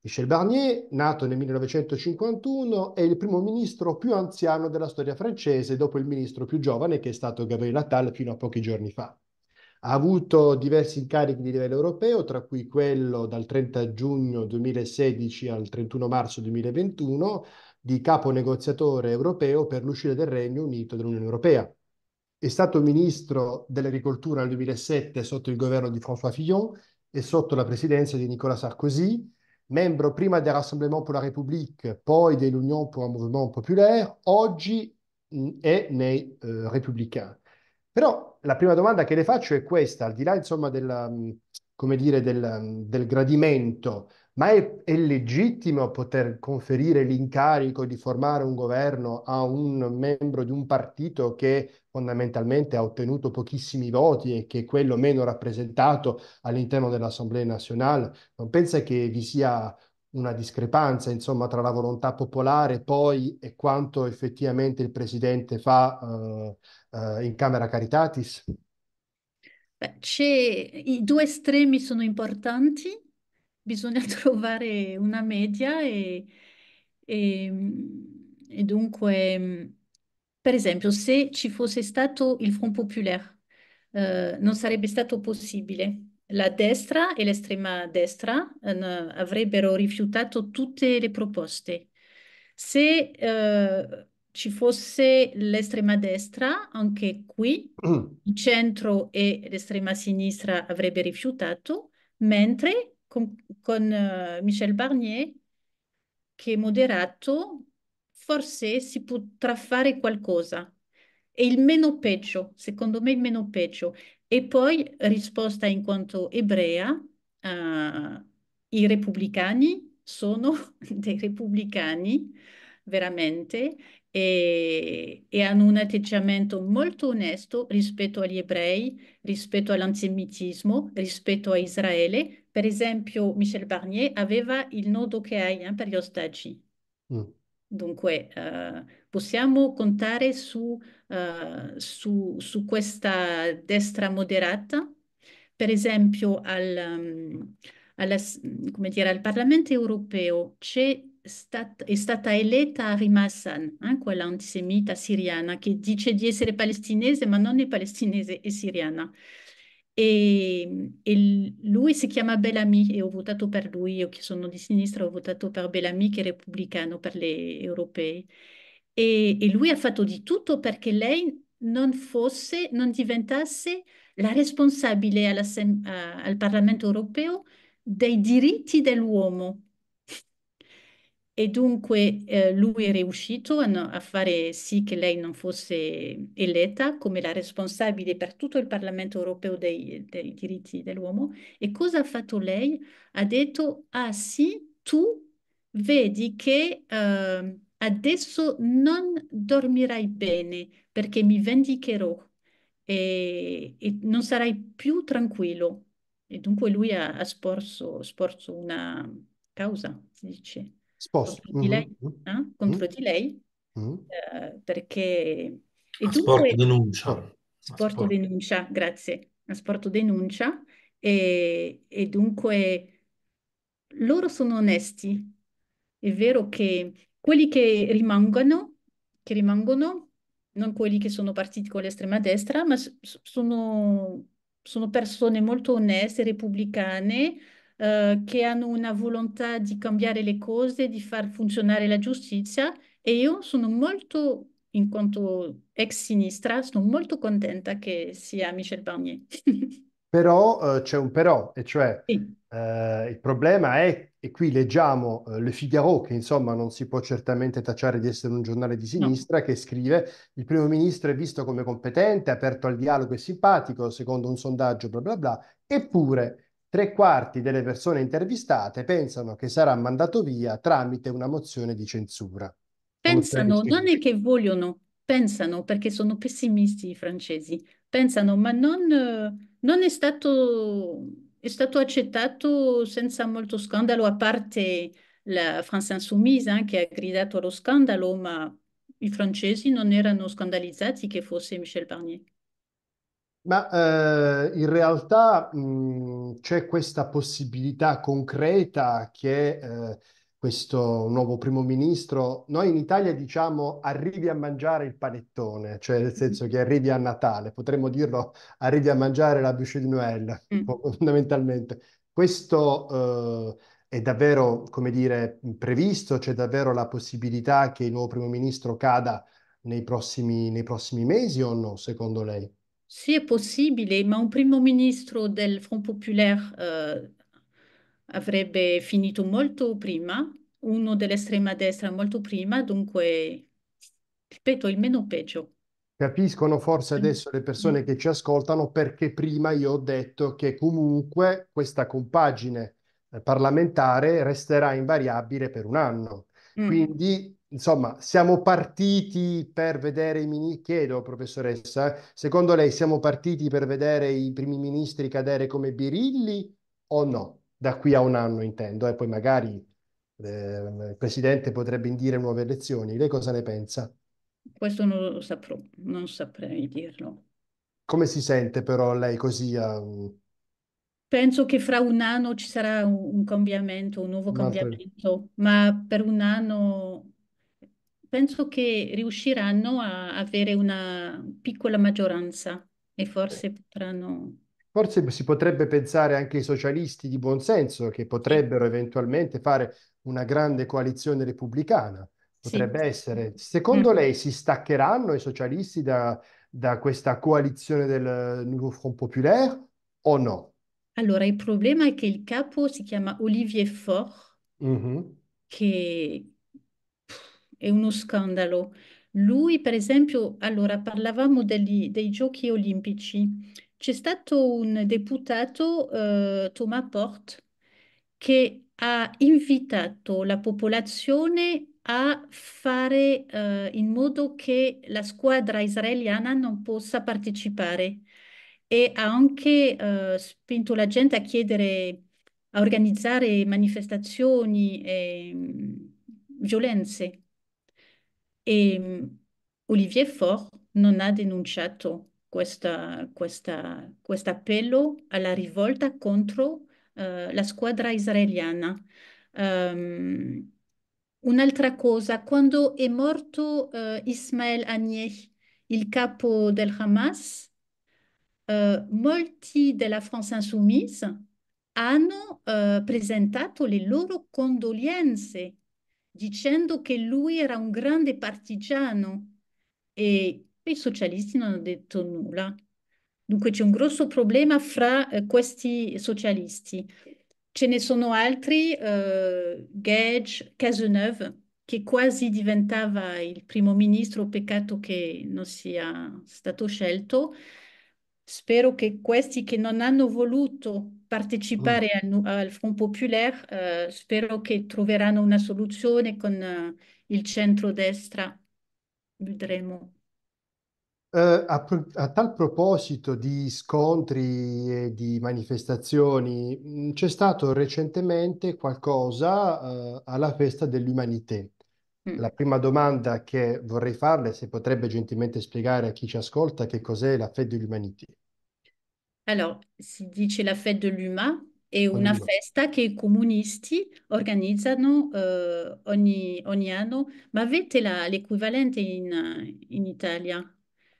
Michel Barnier, nato nel 1951, è il primo ministro più anziano della storia francese, dopo il ministro più giovane che è stato Gabriel Attal fino a pochi giorni fa. Ha avuto diversi incarichi di livello europeo, tra cui quello dal 30 giugno 2016 al 31 marzo 2021 di capo negoziatore europeo per l'uscita del Regno Unito dall'Unione Europea. È stato ministro dell'agricoltura nel 2007 sotto il governo di François Fillon e sotto la presidenza di Nicolas Sarkozy, membro prima del Rassemblement pour la République, poi dell'Union pour un Mouvement Populaire, oggi mm, è nei eh, Républicains. Però la prima domanda che le faccio è questa, al di là insomma della, mm, dire, del, mm, del, gradimento, ma è, è, legittimo poter conferire l'incarico di formare un governo a un membro di un partito che fondamentalmente ha ottenuto pochissimi voti e che è quello meno rappresentato all'interno dell'Assemblea nazionale? Non pensa che vi sia una discrepanza insomma, tra la volontà popolare poi e quanto effettivamente il Presidente fa uh, uh, in Camera Caritatis? Beh, I due estremi sono importanti, bisogna trovare una media e, e, e dunque, per esempio, se ci fosse stato il Front Populaire, eh, non sarebbe stato possibile la destra e l'estrema destra eh, avrebbero rifiutato tutte le proposte. Se eh, ci fosse l'estrema destra, anche qui il centro e l'estrema sinistra avrebbero rifiutato, mentre con, con uh, Michel Barnier, che è moderato, forse si potrà fare qualcosa. E il meno peggio, secondo me il meno peggio, e poi risposta in quanto ebrea, uh, i repubblicani sono dei repubblicani veramente e, e, hanno un atteggiamento molto onesto rispetto agli ebrei, rispetto all'antisemitismo, rispetto a Israele. Per esempio, Michel Barnier aveva il nodo che hai eh, per gli ostaggi. Mm. Dunque, eh, possiamo contare su, eh, su, su, questa destra moderata? Per esempio, al, um, alla, dire, al Parlamento europeo è, stat è stata eletta Arim Hassan, eh, quella antisemita siriana che dice di essere palestinese, ma non è palestinese, è siriana. E, e, lui si chiama Bellamy e ho votato per lui, io che sono di sinistra ho votato per Bellamy che è repubblicano per le europee e, e lui ha fatto di tutto perché lei non fosse, non diventasse la responsabile a, al Parlamento europeo dei diritti dell'uomo e dunque eh, lui è riuscito a, no- a, fare sì che lei non fosse eletta come la responsabile per tutto il Parlamento europeo dei, dei diritti dell'uomo. E cosa ha fatto lei? Ha detto, ah sì, tu vedi che eh, adesso non dormirai bene perché mi vendicherò e, e non sarai più tranquillo. E dunque lui ha, ha sporso, sporso una causa, si dice sposto contro, di lei, mm-hmm. eh? contro mm-hmm. di lei mm-hmm. eh, perché... E dunque, denuncia. Sporto denuncia, ah, grazie. Sporto denuncia e, e dunque loro sono onesti. È vero che quelli che rimangono, che rimangono, non quelli che sono partiti con l'estrema destra, ma sono, sono persone molto oneste, repubblicane, eh, che hanno una volontà di cambiare le cose, di far funzionare la giustizia e io sono molto, in quanto ex sinistra, sono molto contenta che sia Michel Barnier. però eh, c'è un però, e cioè sì. eh, il problema è, e qui leggiamo eh, Le Figaro, che insomma non si può certamente tacciare di essere un giornale di sinistra, no. che scrive il primo ministro è visto come competente, aperto al dialogo e simpatico, secondo un sondaggio bla bla bla, eppure tre quarti delle persone intervistate pensano che sarà mandato via tramite una mozione di censura. Pensano, non è che vogliono, pensano perché sono pessimisti i francesi, pensano, ma non, non è, stato, è, stato, accettato senza molto scandalo, a parte la France Insoumise eh, che ha gridato allo scandalo, ma i francesi non erano scandalizzati che fosse Michel Barnier. Ma eh, in realtà c'è questa possibilità concreta che eh, questo nuovo primo ministro, noi in Italia diciamo arrivi a mangiare il panettone, cioè nel mm-hmm. senso che arrivi a Natale, potremmo dirlo arrivi a mangiare la bûche di Noël, mm. fondamentalmente. Questo eh, è davvero, come dire, previsto, c'è davvero la possibilità che il nuovo primo ministro cada nei prossimi, nei prossimi mesi o no, secondo lei? Sì, è possibile, ma un primo ministro del Front Populaire eh, avrebbe finito molto prima, uno dell'estrema destra molto prima, dunque, ripeto, il meno peggio. Capiscono forse adesso le persone mm. che ci ascoltano perché prima io ho detto che comunque questa compagine eh, parlamentare resterà invariabile per un anno. Mm. Quindi Insomma, siamo partiti per vedere i ministri, chiedo professoressa, secondo lei siamo partiti per vedere i primi ministri cadere come birilli o no? Da qui a un anno intendo, e poi magari eh, il Presidente potrebbe indire nuove elezioni. Lei cosa ne pensa? Questo non lo saprò, non saprei dirlo. Come si sente però lei così? Uh... Penso che fra un anno ci sarà un, cambiamento, un nuovo cambiamento, ma per un anno penso che riusciranno a avere una piccola maggioranza e forse potranno... Forse si potrebbe pensare anche ai socialisti di buon senso che potrebbero eventualmente fare una grande coalizione repubblicana. Potrebbe essere. Mm. Secondo lei si staccheranno i socialisti da, da questa coalizione del Nouveau Front Populaire o no? Allora, il problema è che il capo si chiama Olivier Faure, mm-hmm. che, è uno scandalo. Lui, per esempio, allora parlavamo degli- dei giochi olimpici. C'è stato un deputato, eh, Thomas Porte, che ha invitato la popolazione a fare eh, in modo che la squadra israeliana non possa partecipare e ha anche eh, spinto la gente a chiedere, a organizzare manifestazioni e mh, mm, violenze. E Olivier Faure non ha denunciato questa, questa, questo appello alla rivolta contro uh, la squadra israeliana. Um, un'altra cosa, quando è morto uh, eh, Ismail Haniyeh, il capo del Hamas, uh, molti della France Insoumise hanno presentato le loro condoglianze dicendo che lui era un grande partigiano e i socialisti non hanno detto nulla. Dunque c'è un grosso problema fra eh, questi socialisti. Ce ne sono altri, eh, Gage, Caseneuve, che quasi diventava il primo ministro, peccato che non sia stato scelto. Spero che questi che non hanno voluto partecipare mm. al, al Front Populaire, eh, spero che troveranno una soluzione con eh, il centro-destra, vedremo. Eh, a, a, tal proposito di scontri e di manifestazioni, mm, c'è stato recentemente qualcosa eh, alla festa dell'Umanité. Mm. La prima domanda che vorrei farle, se potrebbe gentilmente spiegare a chi ci ascolta che cos'è la festa de allora, si dice la fête de l'UMA, è una Ognuno. festa che i comunisti organizzano eh, ogni, ogni anno, ma avete l'equivalente in, in Italia?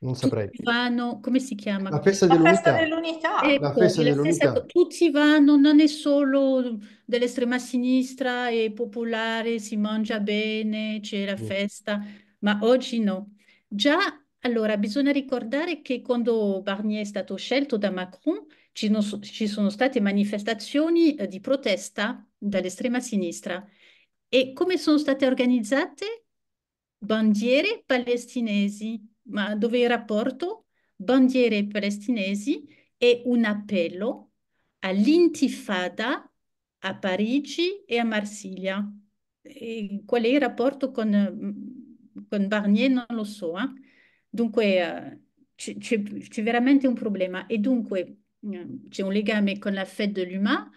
Non saprei. Tutti vanno, come si chiama? La festa La festa dell'unità, ecco, dell'unità. la Ecco, festa la stessa dell'unità. co- tutti vanno, non è solo dell'estrema sinistra, è popolare, si mangia bene, c'è la festa, ma oggi no. Già allora, bisogna ricordare che quando Barnier è stato scelto da Macron ci, no- ci sono state manifestazioni eh, di protesta dall'estrema sinistra. E come sono state organizzate? Bandiere palestinesi. Ma dove il rapporto? Bandiere palestinesi e un appello all'intifada a Parigi e a Marsiglia. E qual è il rapporto con, mm, con Barnier? Non lo so. Eh? Dunque eh, c'è, veramente un problema e dunque mm, c'è un legame con la Fête de l'UMA.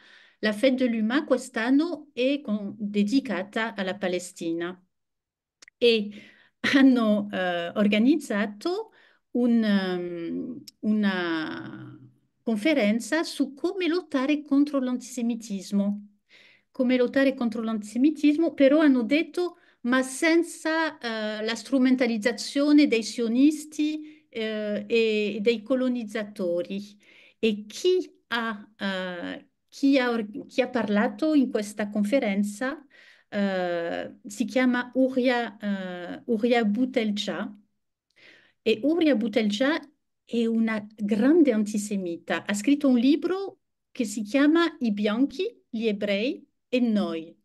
La Fête de l'UMA quest'anno è con, dedicata alla Palestina e hanno eh, organizzato un, um, una conferenza su come lottare contro l'antisemitismo. Come lottare contro l'antisemitismo, però hanno detto ma senza eh, la strumentalizzazione dei sionisti eh, e dei colonizzatori. E chi ha, eh, chi ha, chi ha parlato in questa conferenza eh, si chiama Uria, eh, Uria Butelja e Uria Butelja è una grande antisemita. Ha scritto un libro che si chiama I bianchi, gli ebrei e noi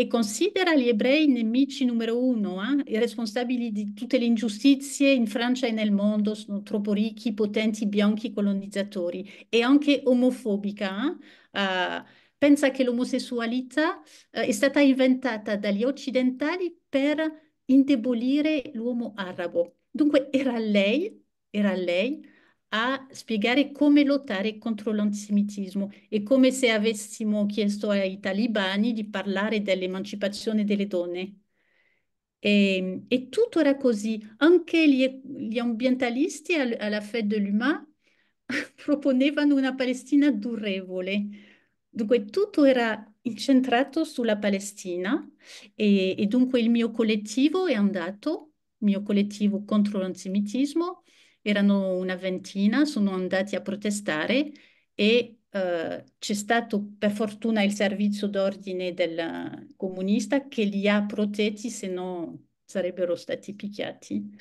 e considera gli ebrei nemici numero uno, eh? i responsabili di tutte le ingiustizie in Francia e nel mondo, sono troppo ricchi, potenti, bianchi, colonizzatori, e anche omofobica. Eh? Uh, pensa che l'omosessualità eh, è stata inventata dagli occidentali per indebolire l'uomo arabo. Dunque era lei, era lei a spiegare come lottare contro l'antisemitismo. È come se avessimo chiesto ai talibani di parlare dell'emancipazione delle donne. E, ehm, e, tutto era così. Anche gli, gli ambientalisti al, alla Fête de l'Uma proponevano una Palestina durevole. Dunque tutto era incentrato sulla Palestina e, e dunque il mio collettivo è andato, il mio collettivo contro l'antisemitismo, erano una ventina, sono andati a protestare e eh, c'è stato per fortuna il servizio d'ordine del comunista che li ha protetti, se no sarebbero stati picchiati.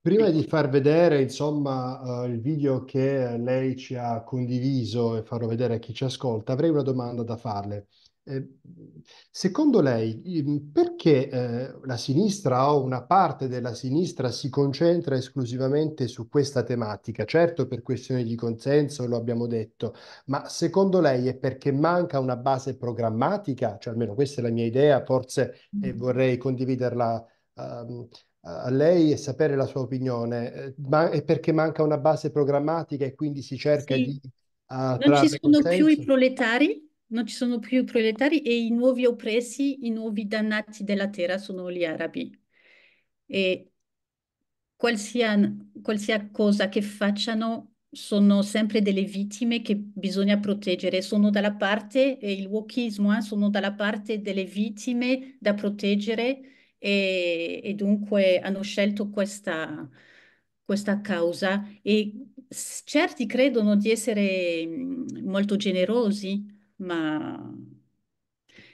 Prima di far vedere, insomma, uh, il video che lei ci ha condiviso e farlo vedere a chi ci ascolta, avrei una domanda da farle. Ehm, secondo lei, perché eh, la sinistra o una parte della sinistra si concentra esclusivamente su questa tematica? Certo, per questioni di consenso, lo abbiamo detto, ma secondo lei è perché manca una base programmatica? Cioè, almeno questa è la mia idea, forse eh, vorrei condividerla ehm, a lei e sapere la sua opinione. Eh, ma è perché manca una base programmatica e quindi si cerca sì. di... Uh, non ci sono consenso? più i proletari? non ci sono più i proletari e i nuovi oppressi, i nuovi dannati della terra sono gli arabi. E qualsiasi, qualsiasi cosa che facciano sono sempre delle vittime che bisogna proteggere. Sono dalla parte, e il wokismo, eh, sono dalla parte delle vittime da proteggere e, e dunque hanno scelto questa, questa causa e certi credono di essere mm, molto generosi, ma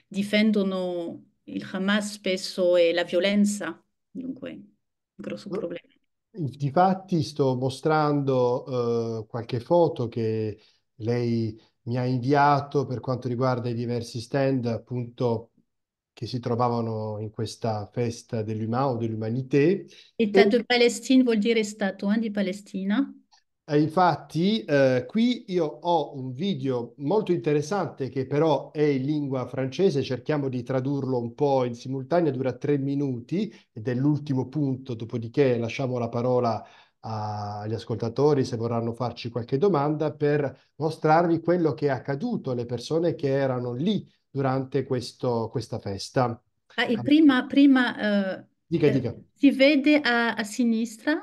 difendono il Hamas spesso e la violenza, dunque un grosso problema. Difatti sto mostrando eh, qualche foto che lei mi ha inviato per quanto riguarda i diversi stand appunto che si trovavano in questa festa dell'Uma o dell'Umanité. État de Palestine vuol dire Stato eh, di Palestina. Eh, infatti, eh, qui io ho un video molto interessante che però è in lingua francese, cerchiamo di tradurlo un po' in simultanea, dura tre minuti ed è l'ultimo punto, dopodiché lasciamo la parola agli ascoltatori se vorranno farci qualche domanda per mostrarvi quello che è accaduto alle persone che erano lì durante questo, questa festa. Ah, prima, prima eh, dica, eh, dica. si vede a, a sinistra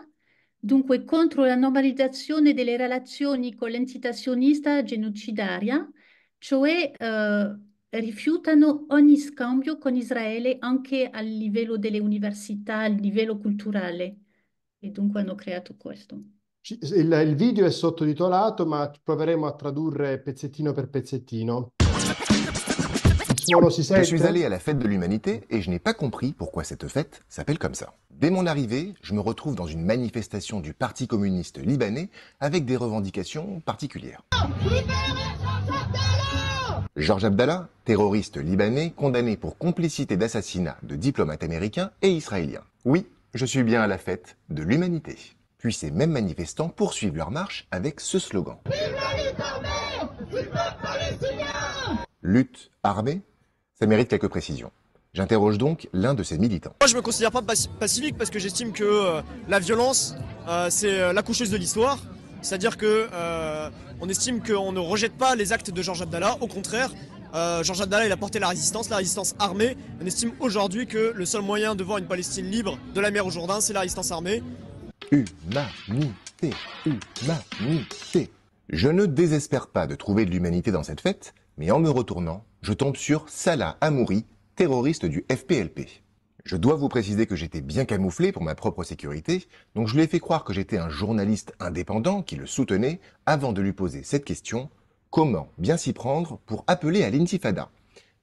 dunque contro la normalizzazione delle relazioni con l'entità sionista genocidaria, cioè eh, rifiutano ogni scambio con Israele anche a livello delle università, a livello culturale. E dunque hanno creato questo. Il, il video è sottotitolato, ma proveremo a tradurre pezzettino per pezzettino. Je suis hein. allé à la fête de l'humanité et je n'ai pas compris pourquoi cette fête s'appelle comme ça. Dès mon arrivée, je me retrouve dans une manifestation du Parti communiste libanais avec des revendications particulières. Georges Abdallah, terroriste libanais condamné pour complicité d'assassinat de diplomates américains et israéliens. Oui, je suis bien à la fête de l'humanité. Puis ces mêmes manifestants poursuivent leur marche avec ce slogan. Lutte armée ça mérite quelques précisions. J'interroge donc l'un de ces militants. Moi, je me considère pas pacifique parce que j'estime que euh, la violence, euh, c'est euh, la coucheuse de l'histoire. C'est-à-dire que on estime qu'on ne rejette pas les actes de Georges Abdallah. Au contraire, Georges Abdallah, il a porté la résistance, la résistance armée. On estime aujourd'hui que le seul moyen de voir une Palestine libre de la mer au Jourdain, c'est la résistance armée. Humanité, humanité. Je ne désespère pas de trouver de l'humanité dans cette fête, mais en me retournant, je tombe sur Salah Amouri, terroriste du FPLP. Je dois vous préciser que j'étais bien camouflé pour ma propre sécurité, donc je lui ai fait croire que j'étais un journaliste indépendant qui le soutenait avant de lui poser cette question comment bien s'y prendre pour appeler à l'intifada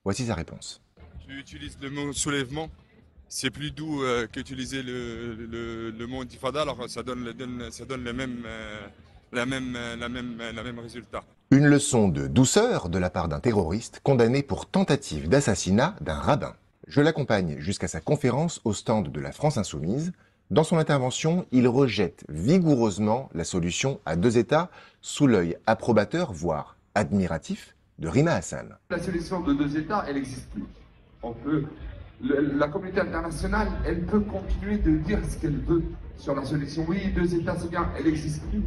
Voici sa réponse. Tu utilises le mot soulèvement, c'est plus doux euh, qu'utiliser le, mot intifada, alors ça donne, le même résultat. Une leçon de douceur de la part d'un terroriste condamné pour tentative d'assassinat d'un rabbin. Je l'accompagne jusqu'à sa conférence au stand de la France Insoumise. Dans son intervention, il rejette vigoureusement la solution à deux États sous l'œil approbateur, voire admiratif, de Rima Hassan. La solution de deux États, elle n'existe plus. On peut, la communauté internationale, elle peut continuer de dire ce qu'elle veut sur la solution. Oui, deux États, c'est bien, elle n'existe plus.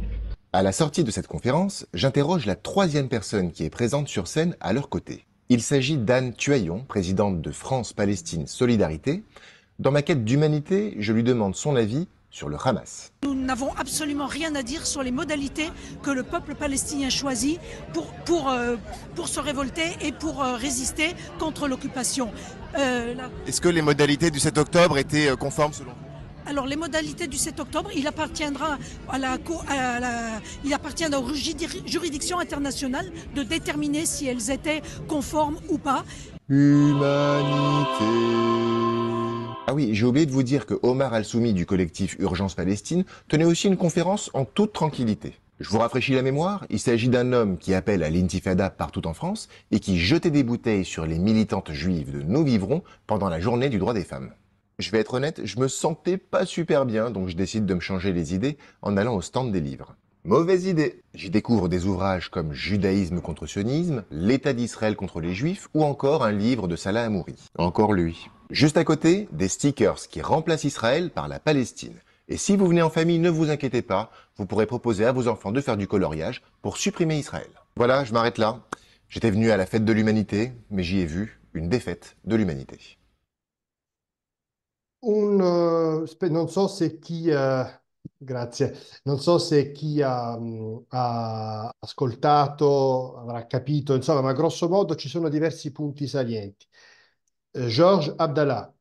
À la sortie de cette conférence, j'interroge la troisième personne qui est présente sur scène à leur côté. Il s'agit d'Anne Tuaillon, présidente de France-Palestine Solidarité. Dans ma quête d'humanité, je lui demande son avis sur le Hamas. Nous n'avons absolument rien à dire sur les modalités que le peuple palestinien choisit pour, pour, euh, pour se révolter et pour euh, résister contre l'occupation. Euh, Est-ce que les modalités du 7 octobre étaient conformes selon vous alors les modalités du 7 octobre, il appartiendra à la, à la il appartient aux juridictions internationales de déterminer si elles étaient conformes ou pas. Humanité. Ah oui, j'ai oublié de vous dire que Omar Al-Soumi du collectif Urgence Palestine tenait aussi une conférence en toute tranquillité. Je vous rafraîchis la mémoire, il s'agit d'un homme qui appelle à l'intifada partout en France et qui jetait des bouteilles sur les militantes juives de Nous Vivrons pendant la journée du droit des femmes. Je vais être honnête, je me sentais pas super bien, donc je décide de me changer les idées en allant au stand des livres. Mauvaise idée J'y découvre des ouvrages comme Judaïsme contre sionisme, L'État d'Israël contre les Juifs ou encore un livre de Salah Amouri. Encore lui. Juste à côté, des stickers qui remplacent Israël par la Palestine. Et si vous venez en famille, ne vous inquiétez pas, vous pourrez proposer à vos enfants de faire du coloriage pour supprimer Israël. Voilà, je m'arrête là. J'étais venu à la fête de l'humanité, mais j'y ai vu une défaite de l'humanité. un, eh, non so se chi, eh, grazie, non so se chi ha, mm, ha, ascoltato avrà capito, insomma, ma grosso modo ci sono diversi punti salienti. Eh, Georges Abdallah,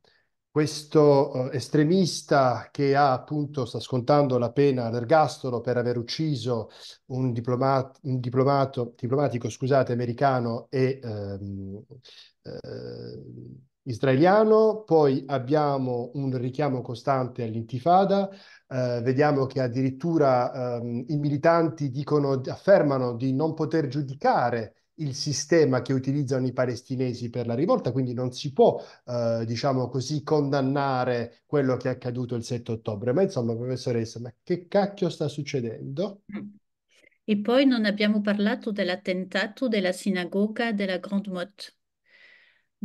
questo eh, estremista che ha appunto sta scontando la pena all'ergastolo per aver ucciso un, diplomat- un diplomato, diplomatico scusate, americano e ehm, eh, israeliano, poi abbiamo un richiamo costante all'intifada, eh, vediamo che addirittura ehm, i militanti dicono, affermano di non poter giudicare il sistema che utilizzano i palestinesi per la rivolta, quindi non si può, eh, diciamo così, condannare quello che è accaduto il 7 ottobre. Ma insomma, professoressa, ma che cacchio sta succedendo? Mm. E poi non abbiamo parlato dell'attentato della sinagoga della Grande Motte.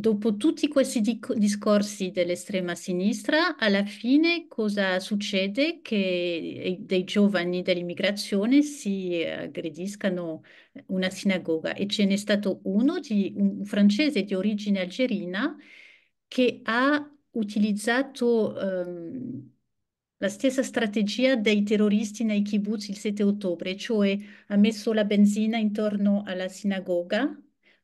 Dopo tutti questi dic- discorsi dell'estrema sinistra, alla fine cosa succede? Che eh, dei giovani dell'immigrazione si eh, aggrediscano eh, una sinagoga e ce n'è stato uno, di, un francese di origine algerina, che ha utilizzato um, la stessa strategia dei terroristi nei kibbutz il 7 ottobre, cioè ha messo la benzina intorno alla sinagoga,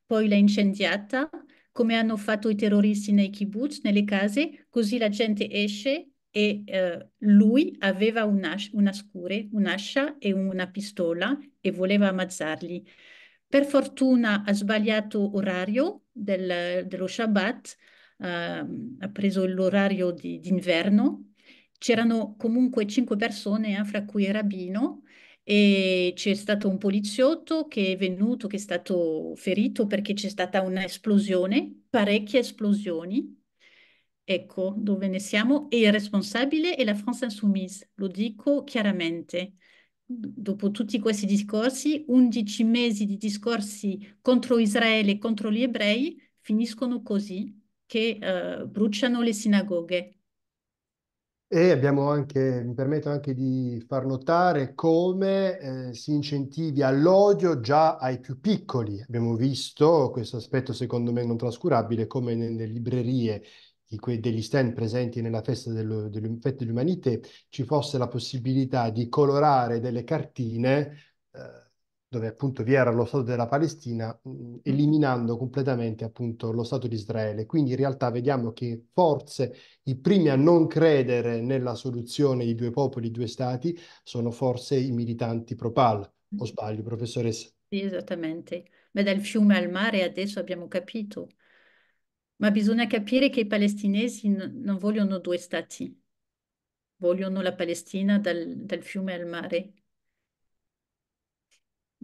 poi l'ha incendiata come hanno fatto i terroristi nei kibbutz, nelle case, così la gente esce e eh, lui aveva una, una scure, un'ascia e una pistola e voleva ammazzarli. Per fortuna ha sbagliato orario del, dello Shabbat, Uh, ha preso l'orario d'inverno. C'erano comunque cinque persone, eh, fra cui il rabbino, e c'è stato un poliziotto che è venuto, che è stato ferito perché c'è stata un'esplosione, parecchie esplosioni. Ecco dove ne siamo e il responsabile è la France Insoumise, lo dico chiaramente. Dopo tutti questi discorsi, 11 mesi di discorsi contro Israele e contro gli ebrei finiscono così che eh, bruciano le sinagoghe. E abbiamo anche, mi permetto anche di far notare come eh, si incentivi all'odio già ai più piccoli. Abbiamo visto questo aspetto, secondo me, non trascurabile, come nelle librerie que- degli stand presenti nella festa dello, dello, dell'umanità ci fosse la possibilità di colorare delle cartine. Eh, dove appunto vi era lo Stato della Palestina, mh, mm. eliminando completamente appunto lo Stato di Israele. Quindi in realtà vediamo che forse i primi a non credere nella soluzione di due popoli, due stati, sono forse i militanti pro-PAL, o mm. sbaglio, professoressa? Sì, esattamente. Ma dal fiume al mare adesso abbiamo capito. Ma bisogna capire che i palestinesi n- non vogliono due stati, vogliono la Palestina dal, dal fiume al mare.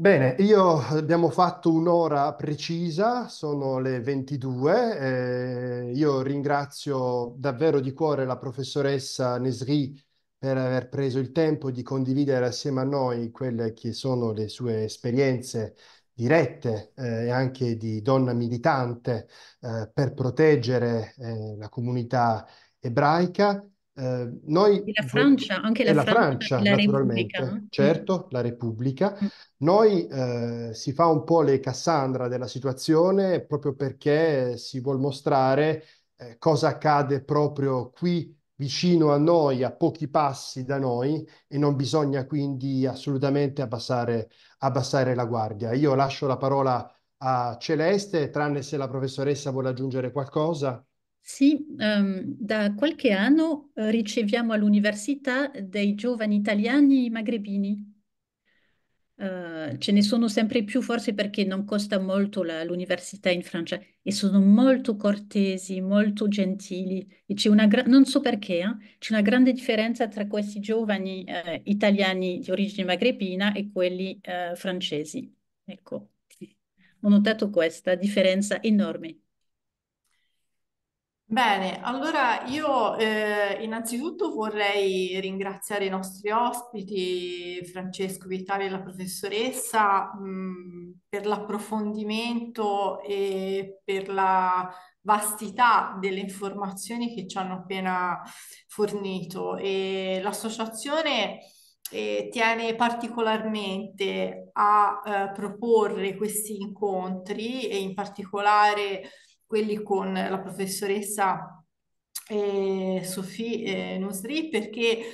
Bene, io abbiamo fatto un'ora precisa, sono le 22. Eh, io ringrazio davvero di cuore la professoressa Nesri per aver preso il tempo di condividere assieme a noi quelle che sono le sue esperienze dirette eh, e eh, anche di donna militante eh, per proteggere eh, la comunità ebraica. Eh, noi, la Francia, anche la, la Francia, Francia, naturalmente, Repubblica. Mm. certo, la Repubblica. Mm. Noi eh, si fa un po' le Cassandra della situazione proprio perché si vuol mostrare eh, cosa accade proprio qui vicino a noi, a pochi passi da noi e non bisogna quindi assolutamente abbassare, abbassare la guardia. Io lascio la parola a Celeste, tranne se la professoressa vuole aggiungere qualcosa. Sì, ehm, da qualche anno eh, riceviamo all'università dei giovani italiani magrebini. Eh, ce ne sono sempre più, forse perché non costa molto l'università in Francia e sono molto cortesi, molto gentili. E c'è una non so perché, eh, c'è una grande differenza tra questi giovani eh, italiani di origine magrebina e quelli eh, francesi. Ecco, ho notato questa differenza enorme. Bene, allora io eh, innanzitutto vorrei ringraziare i nostri ospiti, Francesco Vitale e la professoressa, mh, mm, per l'approfondimento e per la vastità delle informazioni che ci hanno appena fornito. l'associazione eh, tiene particolarmente a eh, proporre questi incontri e in particolare quelli con la professoressa eh, Sophie eh, Nusri, perché eh,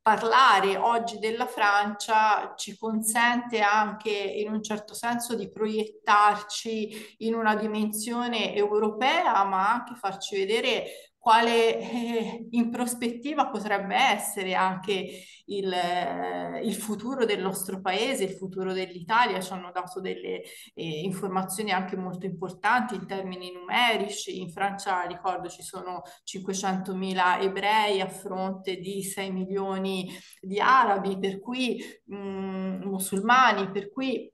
parlare oggi della Francia ci consente anche in un certo senso di proiettarci in una dimensione europea, ma anche farci vedere quale eh, in prospettiva potrebbe essere anche il, eh, il, futuro del nostro paese, il futuro dell'Italia. Ci hanno dato delle eh, informazioni anche molto importanti in termini numerici. In Francia, ricordo, ci sono 500.000 ebrei a fronte di 6 milioni di arabi, per cui mh, mm, musulmani, per cui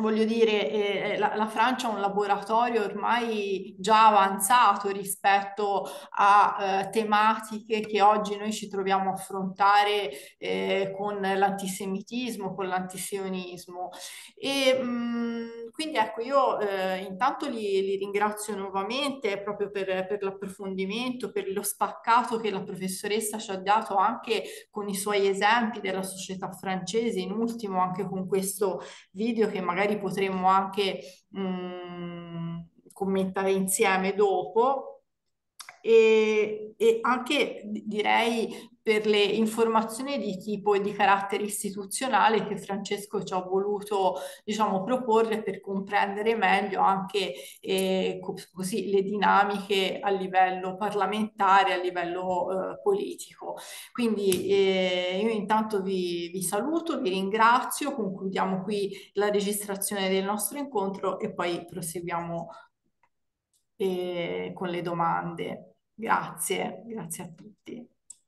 voglio dire, eh, eh, la, la, Francia è un laboratorio ormai già avanzato rispetto a eh, tematiche che oggi noi ci troviamo a affrontare eh, con l'antisemitismo, con l'antisionismo. E, mh, mm, quindi ecco, io eh, intanto li, li, ringrazio nuovamente proprio per, per l'approfondimento, per lo spaccato che la professoressa ci ha dato anche con i suoi esempi della società francese, in ultimo anche con questo video che magari magari potremmo anche mh, commentare insieme dopo, e, e, anche direi per le informazioni di tipo e di carattere istituzionale che Francesco ci ha voluto diciamo, proporre per comprendere meglio anche eh, così, le dinamiche a livello parlamentare, a livello eh, politico. Quindi eh, io intanto vi, vi saluto, vi ringrazio, concludiamo qui la registrazione del nostro incontro e poi proseguiamo eh, con le domande. Grazie, grazie a tutti.